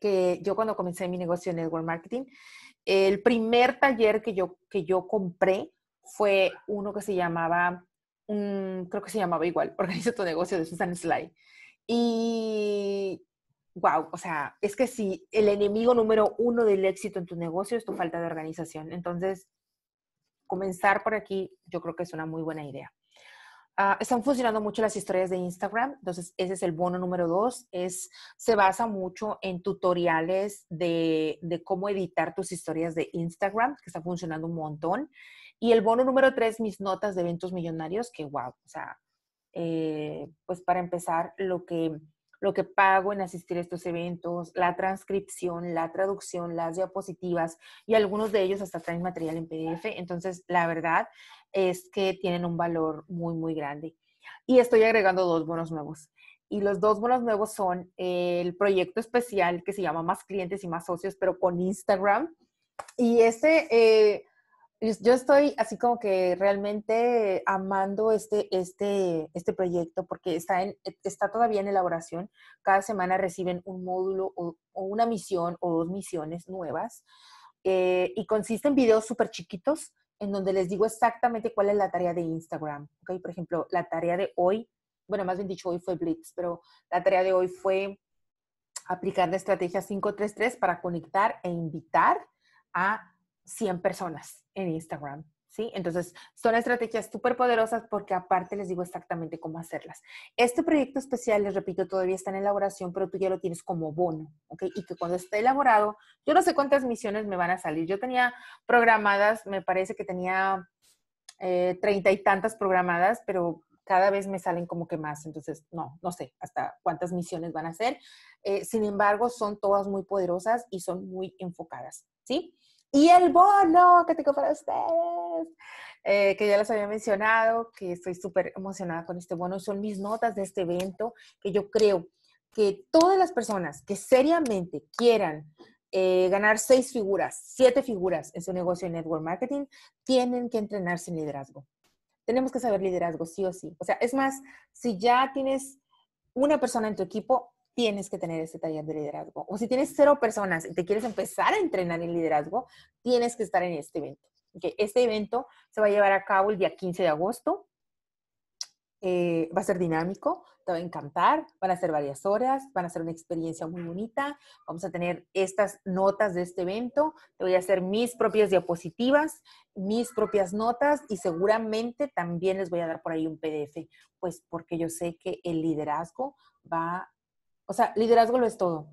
que yo cuando comencé mi negocio en Network Marketing, el primer taller que yo, que yo compré fue uno que se llamaba, mm, creo que se llamaba igual, [laughs] Organiza tu negocio de Susan Sly. Y wow, o sea, es que si el enemigo número uno del éxito en tu negocio es tu falta de organización, entonces comenzar por aquí yo creo que es una muy buena idea. Ah, están funcionando mucho las historias de Instagram, entonces ese es el bono número dos, es, se basa mucho en tutoriales de, cómo editar tus historias de Instagram, que está funcionando un montón. Y el bono número tres, mis notas de eventos millonarios, que wow, o sea, eh, pues para empezar, lo que lo que pago en asistir a estos eventos, la transcripción, la traducción, las diapositivas y algunos de ellos hasta traen material en PDF. Entonces, la verdad es que tienen un valor muy, muy grande. Y estoy agregando dos bonos nuevos. Y los dos bonos nuevos son el proyecto especial que se llama Más clientes y más socios, pero con Instagram. Y ese... Eh, yo estoy así como que realmente amando este, este, este proyecto porque está, en, e, está todavía en elaboración. Cada semana reciben un módulo o, una misión o dos misiones nuevas eh, y consiste en videos súper chiquitos en donde les digo exactamente cuál es la tarea de Instagram. ¿okay? Por ejemplo, la tarea de hoy, bueno, más bien dicho, hoy fue Blitz, pero la tarea de hoy fue aplicar la estrategia 533 para conectar e invitar a 100 personas en Instagram. ¿Sí? Entonces, son estrategias súper poderosas porque aparte les digo exactamente cómo hacerlas. Este proyecto especial, les repito, todavía está en elaboración, pero tú ya lo tienes como bono, ¿ok? Y que cuando esté elaborado, yo no sé cuántas misiones me van a salir. Yo tenía programadas, me parece que tenía eh, treinta y tantas programadas, pero cada vez me salen como que más, entonces no, no sé hasta cuántas misiones van a ser. Eh, sin embargo, son todas muy poderosas y son muy enfocadas, ¿sí? y el bono que tengo para ustedes, eh, que ya les había mencionado, que estoy súper emocionada con este bono. Son mis notas de este evento, que yo creo que todas las personas que seriamente quieran eh, ganar seis figuras, siete figuras en su negocio de network marketing, tienen que entrenarse en liderazgo. Tenemos que saber liderazgo, sí o sí. O sea, es más, si ya tienes una persona en tu equipo, tienes que tener este taller de liderazgo. O si tienes cero personas y te quieres empezar a entrenar en liderazgo, tienes que estar en este evento. Okay. Este evento se va a llevar a cabo el día 15 de agosto. Eh, va a ser dinámico, te va a encantar, van a ser varias horas, van a ser una experiencia muy bonita. Vamos a tener estas notas de este evento, te voy a hacer mis propias diapositivas, mis propias notas y seguramente también les voy a dar por ahí un PDF, pues porque yo sé que el liderazgo va o sea, liderazgo lo es todo.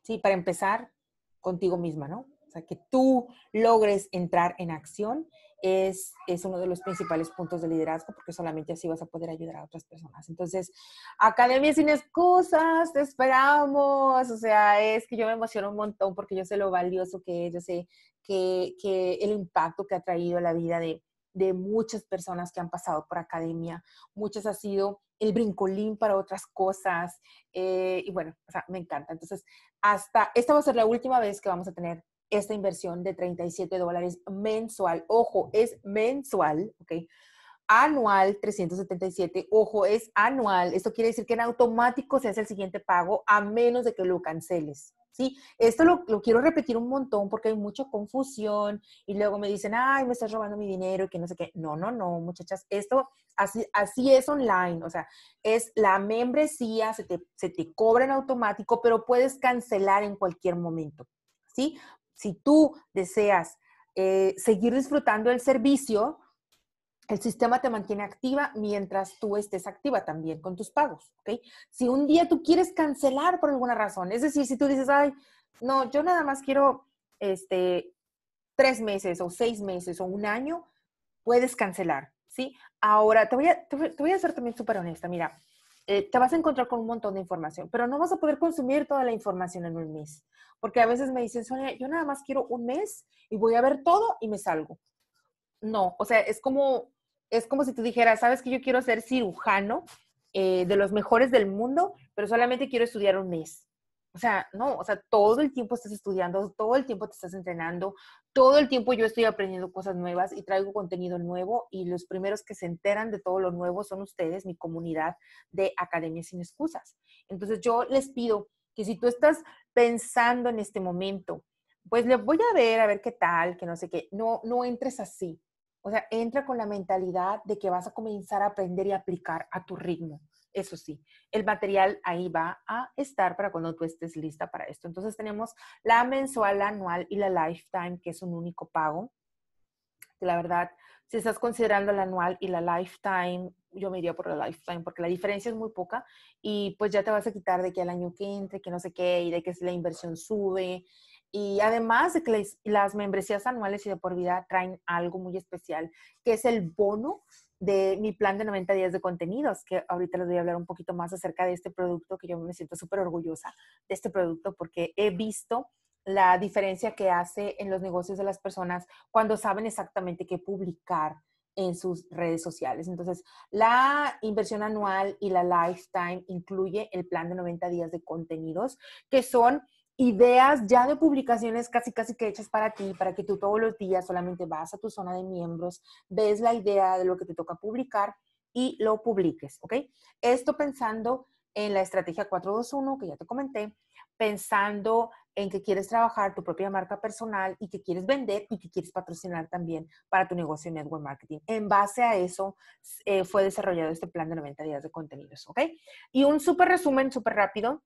Sí, para empezar, contigo misma, ¿no? O sea, que tú logres entrar en acción es, es, uno de los principales puntos de liderazgo porque solamente así vas a poder ayudar a otras personas. Entonces, Academia sin excusas, te esperamos. O sea, es que yo me emociono un montón porque yo sé lo valioso que es, yo sé que, que el impacto que ha traído a la vida de, de muchas personas que han pasado por academia. Muchas ha sido el brincolín para otras cosas. Eh, y bueno, me encanta. Entonces, hasta esta va a ser la última vez que vamos a tener esta inversión de 37 dólares mensual. Ojo, es mensual, ¿ok? anual 377. Ojo, es anual. Esto quiere decir que en automático se hace el siguiente pago a menos de que lo canceles. ¿Sí? Esto lo, quiero repetir un montón porque hay mucha confusión y luego me dicen, ay, me estás robando mi dinero y que no sé qué. No, no, no, muchachas, esto así, así es online, o sea, es la membresía, se te, se te cobra en automático, pero puedes cancelar en cualquier momento, ¿sí? Si tú deseas eh, seguir disfrutando del servicio, el sistema te mantiene activa mientras tú estés activa también con tus pagos, ¿ok? Si un día tú quieres cancelar por alguna razón, es decir, si tú dices, ay, no, yo nada más quiero, este, tres meses o seis meses o un año, puedes cancelar, ¿sí? Ahora, te voy a, te voy a ser también súper honesta, mira, eh, te vas a encontrar con un montón de información, pero no vas a poder consumir toda la información en un mes, porque a veces me dicen, Sonia, yo nada más quiero un mes y voy a ver todo y me salgo no, o sea, es como, es como si tú dijeras, sabes que yo quiero ser cirujano eh, de los mejores del mundo, pero solamente quiero estudiar un mes. O sea, no, o sea, todo el tiempo estás estudiando, todo el tiempo te estás entrenando, todo el tiempo yo estoy aprendiendo cosas nuevas y traigo contenido nuevo y los primeros que se enteran de todo lo nuevo son ustedes, mi comunidad de Academia Sin Excusas. Entonces yo les pido que si tú estás pensando en este momento, pues le voy a ver, a ver qué tal, que no sé qué, no, no entres así. O sea, entra con la mentalidad de que vas a comenzar a aprender y aplicar a tu ritmo. Eso sí, el material ahí va a estar para cuando tú estés lista para esto. Entonces tenemos la mensual, la anual y la lifetime, que es un único pago. la verdad, si estás considerando la anual y la lifetime, yo me iría por la lifetime porque la diferencia es muy poca y pues ya te vas a quitar de que al año que entre, que no sé qué, y de que la inversión sube y además de que las membresías anuales y de por vida traen algo muy especial, que es el bono de mi plan de 90 días de contenidos, que ahorita les voy a hablar un poquito más acerca de este producto, que yo me siento súper orgullosa de este producto porque he visto la diferencia que hace en los negocios de las personas cuando saben exactamente qué publicar en sus redes sociales. Entonces, la inversión anual y la lifetime incluye el plan de 90 días de contenidos, que son ideas ya de publicaciones casi casi que hechas para ti, para que tú todos los días solamente vas a tu zona de miembros, ves la idea de lo que te toca publicar y lo publiques, ¿ok? Esto pensando en la estrategia 421 que ya te comenté, pensando en que quieres trabajar tu propia marca personal y que quieres vender y que quieres patrocinar también para tu negocio en network marketing. En base a eso eh, fue desarrollado este plan de 90 días de contenidos, ¿ok? Y un súper resumen, súper rápido,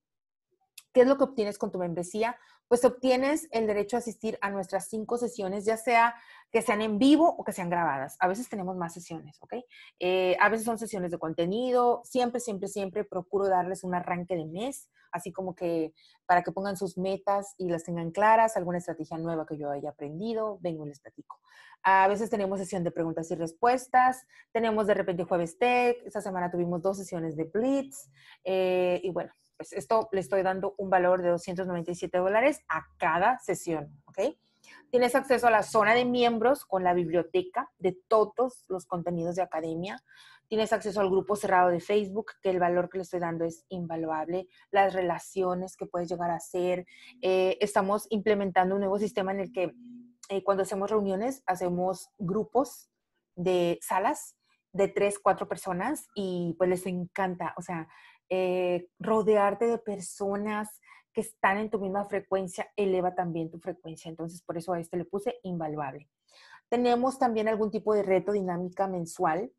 ¿Qué es lo que obtienes con tu membresía? Pues obtienes el derecho a asistir a nuestras cinco sesiones, ya sea que sean en vivo o que sean grabadas. A veces tenemos más sesiones, ¿ok? Eh, a veces son sesiones de contenido. Siempre, siempre, siempre procuro darles un arranque de mes, así como que para que pongan sus metas y las tengan claras, alguna estrategia nueva que yo haya aprendido, vengo y les platico. A veces tenemos sesión de preguntas y respuestas, tenemos de repente jueves tech, esta semana tuvimos dos sesiones de blitz eh, y bueno, pues esto le estoy dando un valor de 297 dólares a cada sesión, ¿ok? Tienes acceso a la zona de miembros con la biblioteca de todos los contenidos de academia. Tienes acceso al grupo cerrado de Facebook, que el valor que le estoy dando es invaluable. Las relaciones que puedes llegar a hacer. Eh, estamos implementando un nuevo sistema en el que eh, cuando hacemos reuniones, hacemos grupos de salas de tres, cuatro personas y pues les encanta. O sea, eh, rodearte de personas que están en tu misma frecuencia eleva también tu frecuencia. Entonces, por eso a este le puse invaluable. Tenemos también algún tipo de reto dinámica mensual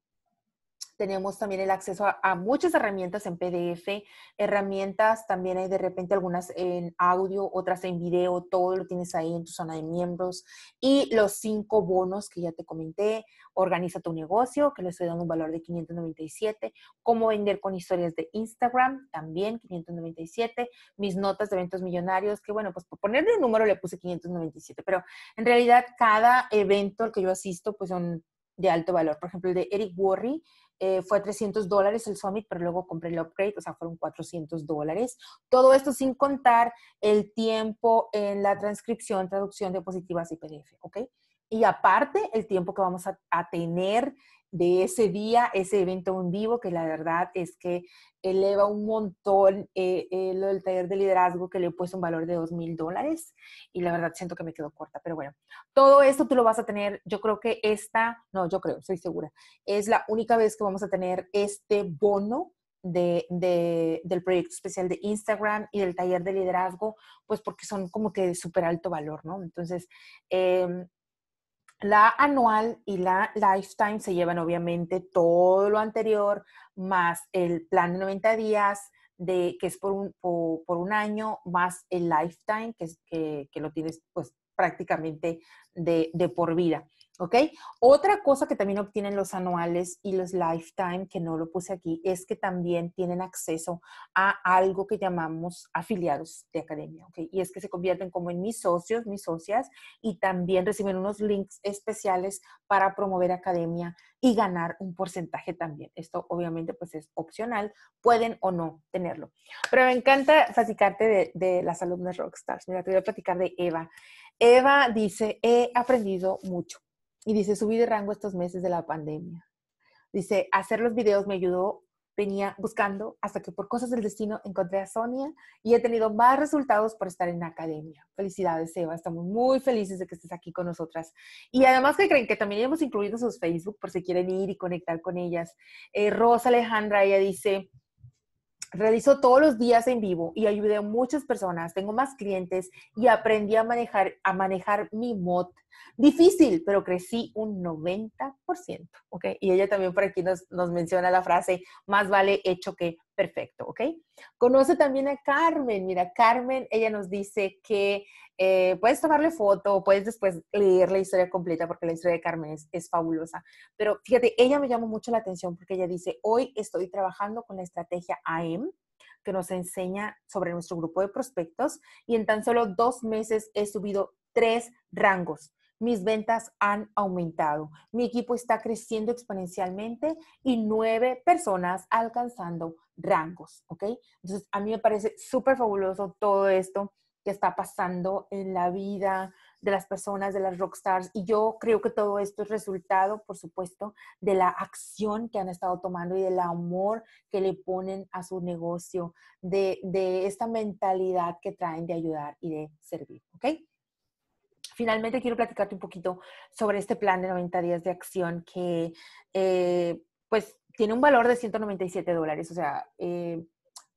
tenemos también el acceso a, muchas herramientas en PDF, herramientas también hay de repente algunas en audio, otras en video, todo lo tienes ahí en tu zona de miembros y los cinco bonos que ya te comenté, organiza tu negocio, que le estoy dando un valor de 597, cómo vender con historias de Instagram, también 597, mis notas de eventos millonarios, que bueno, pues por ponerle un número le puse 597, pero en realidad cada evento al que yo asisto pues son de alto valor, por ejemplo el de Eric Worry, eh, fue 300 dólares el Summit, pero luego compré el upgrade, o sea, fueron 400 dólares. Todo esto sin contar el tiempo en la transcripción, traducción, de diapositivas y PDF, ¿ok? Y aparte, el tiempo que vamos a, tener de ese día, ese evento en vivo, que la verdad es que eleva un montón eh, eh, lo del taller de liderazgo que le he puesto un valor de dos mil dólares y la verdad siento que me quedo corta, pero bueno, todo esto tú lo vas a tener, yo creo que esta, no, yo creo, estoy segura, es la única vez que vamos a tener este bono del proyecto especial de Instagram y del taller de liderazgo, pues porque son como que de súper alto valor, ¿no? Entonces, eh, la anual y la lifetime se llevan obviamente todo lo anterior, más el plan de 90 días, de, que es por un, año, más el lifetime, que, lo tienes pues prácticamente de, por vida. ¿Ok? Otra cosa que también obtienen los anuales y los lifetime, que no lo puse aquí, es que también tienen acceso a algo que llamamos afiliados de academia, Y es que se convierten como en mis socios, mis socias, y también reciben unos links especiales para promover academia y ganar un porcentaje también. Esto obviamente pues es opcional, pueden o no tenerlo. Pero me encanta platicarte de, de las alumnas rockstars. Mira, te voy a platicar de Eva. Eva dice, he aprendido mucho y dice, subí de rango estos meses de la pandemia. Dice, hacer los videos me ayudó, venía buscando hasta que por cosas del destino encontré a Sonia y he tenido más resultados por estar en la academia. Felicidades, Eva. Estamos muy felices de que estés aquí con nosotras. Y además que creen que también hemos incluido sus Facebook por si quieren ir y conectar con ellas. Eh, Rosa Alejandra, ella dice, realizó todos los días en vivo y ayudé a muchas personas, tengo más clientes y aprendí a manejar, a manejar mi mod. Difícil, pero crecí un 90%, okay Y ella también por aquí nos, nos menciona la frase, más vale hecho que Perfecto, ¿ok? Conoce también a Carmen. Mira, Carmen, ella nos dice que eh, puedes tomarle foto, puedes después leer la historia completa porque la historia de Carmen es, fabulosa. Pero fíjate, ella me llamó mucho la atención porque ella dice, hoy estoy trabajando con la estrategia AM que nos enseña sobre nuestro grupo de prospectos y en tan solo dos meses he subido tres rangos mis ventas han aumentado, mi equipo está creciendo exponencialmente y nueve personas alcanzando rangos, ¿ok? Entonces, a mí me parece súper fabuloso todo esto que está pasando en la vida de las personas, de las rockstars, y yo creo que todo esto es resultado, por supuesto, de la acción que han estado tomando y del amor que le ponen a su negocio, de, de esta mentalidad que traen de ayudar y de servir, ¿ok? Finalmente, quiero platicarte un poquito sobre este plan de 90 días de acción que, eh, pues, tiene un valor de 197 dólares. O sea, eh,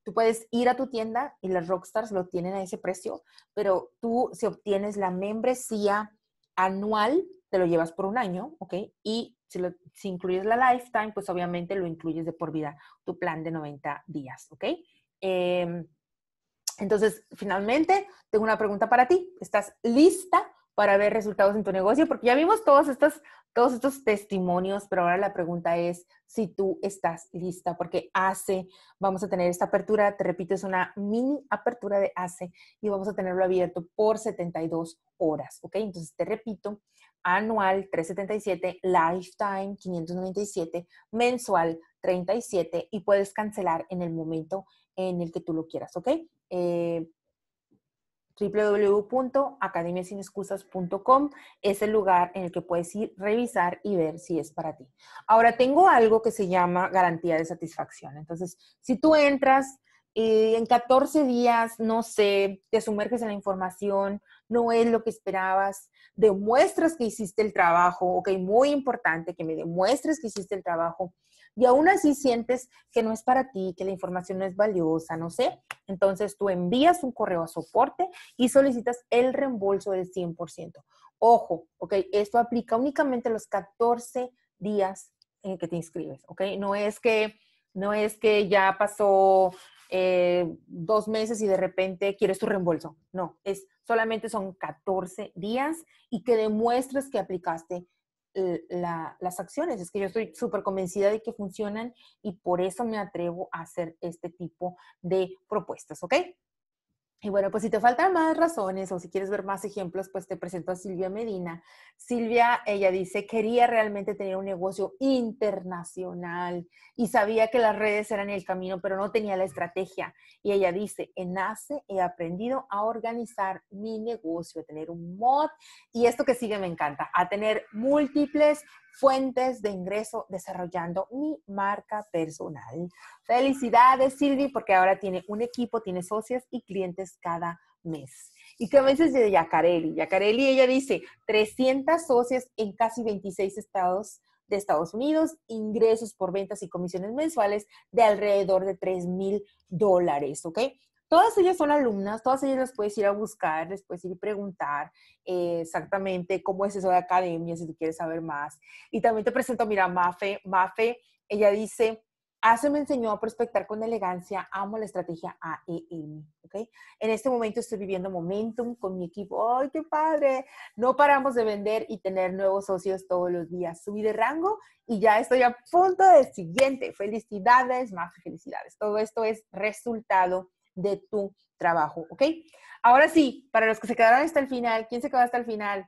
tú puedes ir a tu tienda y las Rockstars lo tienen a ese precio, pero tú, si obtienes la membresía anual, te lo llevas por un año, ¿ok? Y si, incluyes la lifetime, pues obviamente lo incluyes de por vida, tu plan de 90 días, ¿ok? Eh, entonces, finalmente, tengo una pregunta para ti. ¿Estás lista para ver resultados en tu negocio? Porque ya vimos todos estos, todos estos testimonios, pero ahora la pregunta es si tú estás lista, porque hace, vamos a tener esta apertura, te repito, es una mini apertura de hace y vamos a tenerlo abierto por 72 horas, ¿ok? Entonces, te repito, anual 377, lifetime 597, mensual 37 y puedes cancelar en el momento en el que tú lo quieras, ¿ok? eh, www.academiasinexcusas.com es el lugar en el que puedes ir, revisar y ver si es para ti. Ahora, tengo algo que se llama garantía de satisfacción. Entonces, si tú entras eh, en 14 días, no sé, te sumerges en la información, no es lo que esperabas, demuestras que hiciste el trabajo, ok, muy importante que me demuestres que hiciste el trabajo, y aún así sientes que no es para ti, que la información no es valiosa, no sé, entonces tú envías un correo a soporte y solicitas el reembolso del 100%. Ojo, ¿ok? Esto aplica únicamente los 14 días en que te inscribes, ¿ok? No es que, no es que ya pasó eh, dos meses y de repente quieres tu reembolso. No, es solamente son 14 días y que demuestres que aplicaste las acciones. Es que yo estoy súper convencida de que funcionan y por eso me atrevo a hacer este tipo de propuestas, ¿ok? Y bueno, pues si te faltan más razones o si quieres ver más ejemplos, pues te presento a Silvia Medina. Silvia, ella dice, quería realmente tener un negocio internacional y sabía que las redes eran el camino, pero no tenía la estrategia. Y ella dice, en ACE he aprendido a organizar mi negocio, a tener un mod y esto que sigue me encanta, a tener múltiples fuentes de ingreso desarrollando mi marca personal. Felicidades, Silvi, porque ahora tiene un equipo, tiene socias y clientes cada mes. ¿Y qué me dices de Yacarelli? Yacarelli, ella dice, 300 socias en casi 26 estados de Estados Unidos, ingresos por ventas y comisiones mensuales de alrededor de 3 mil dólares, ¿ok? Todas ellas son alumnas, todas ellas las puedes ir a buscar, les puedes ir a preguntar eh, exactamente cómo es eso de academia, si tú quieres saber más. Y también te presento, mira, Mafe, Mafe, ella dice, Hace me enseñó a prospectar con elegancia, amo la estrategia AEM, En este momento estoy viviendo momentum con mi equipo, ¡ay, qué padre! No paramos de vender y tener nuevos socios todos los días. Subí de rango y ya estoy a punto del siguiente. Felicidades, Mafe! felicidades. Todo esto es resultado de tu trabajo, ¿ok? Ahora sí, para los que se quedaron hasta el final, ¿quién se quedó hasta el final?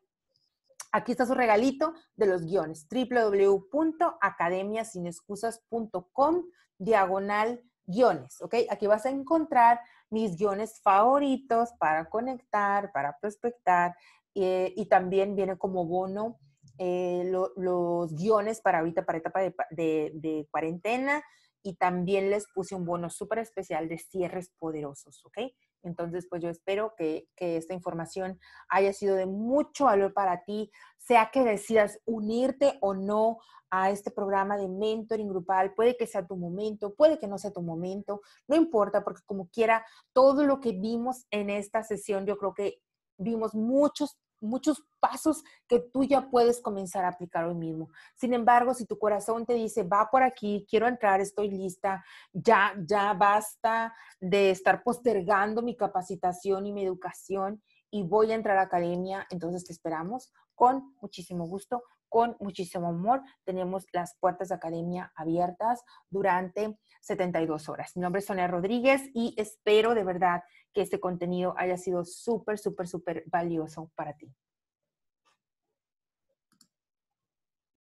Aquí está su regalito de los guiones, www.academiasinexcusas.com, diagonal guiones, ¿ok? Aquí vas a encontrar mis guiones favoritos para conectar, para prospectar eh, y también viene como bono eh, los guiones para ahorita, para etapa de, cuarentena y también les puse un bono súper especial de cierres poderosos, ¿ok? Entonces, pues yo espero que, esta información haya sido de mucho valor para ti, sea que decidas unirte o no a este programa de mentoring grupal, puede que sea tu momento, puede que no sea tu momento, no importa, porque como quiera, todo lo que vimos en esta sesión, yo creo que vimos muchos muchos pasos que tú ya puedes comenzar a aplicar hoy mismo. Sin embargo, si tu corazón te dice, va por aquí, quiero entrar, estoy lista, ya, ya basta de estar postergando mi capacitación y mi educación y voy a entrar a academia, entonces te esperamos con muchísimo gusto, con muchísimo amor. Tenemos las puertas de academia abiertas durante 72 horas. Mi nombre es Sonia Rodríguez y espero de verdad que este contenido haya sido súper, súper, súper valioso para ti.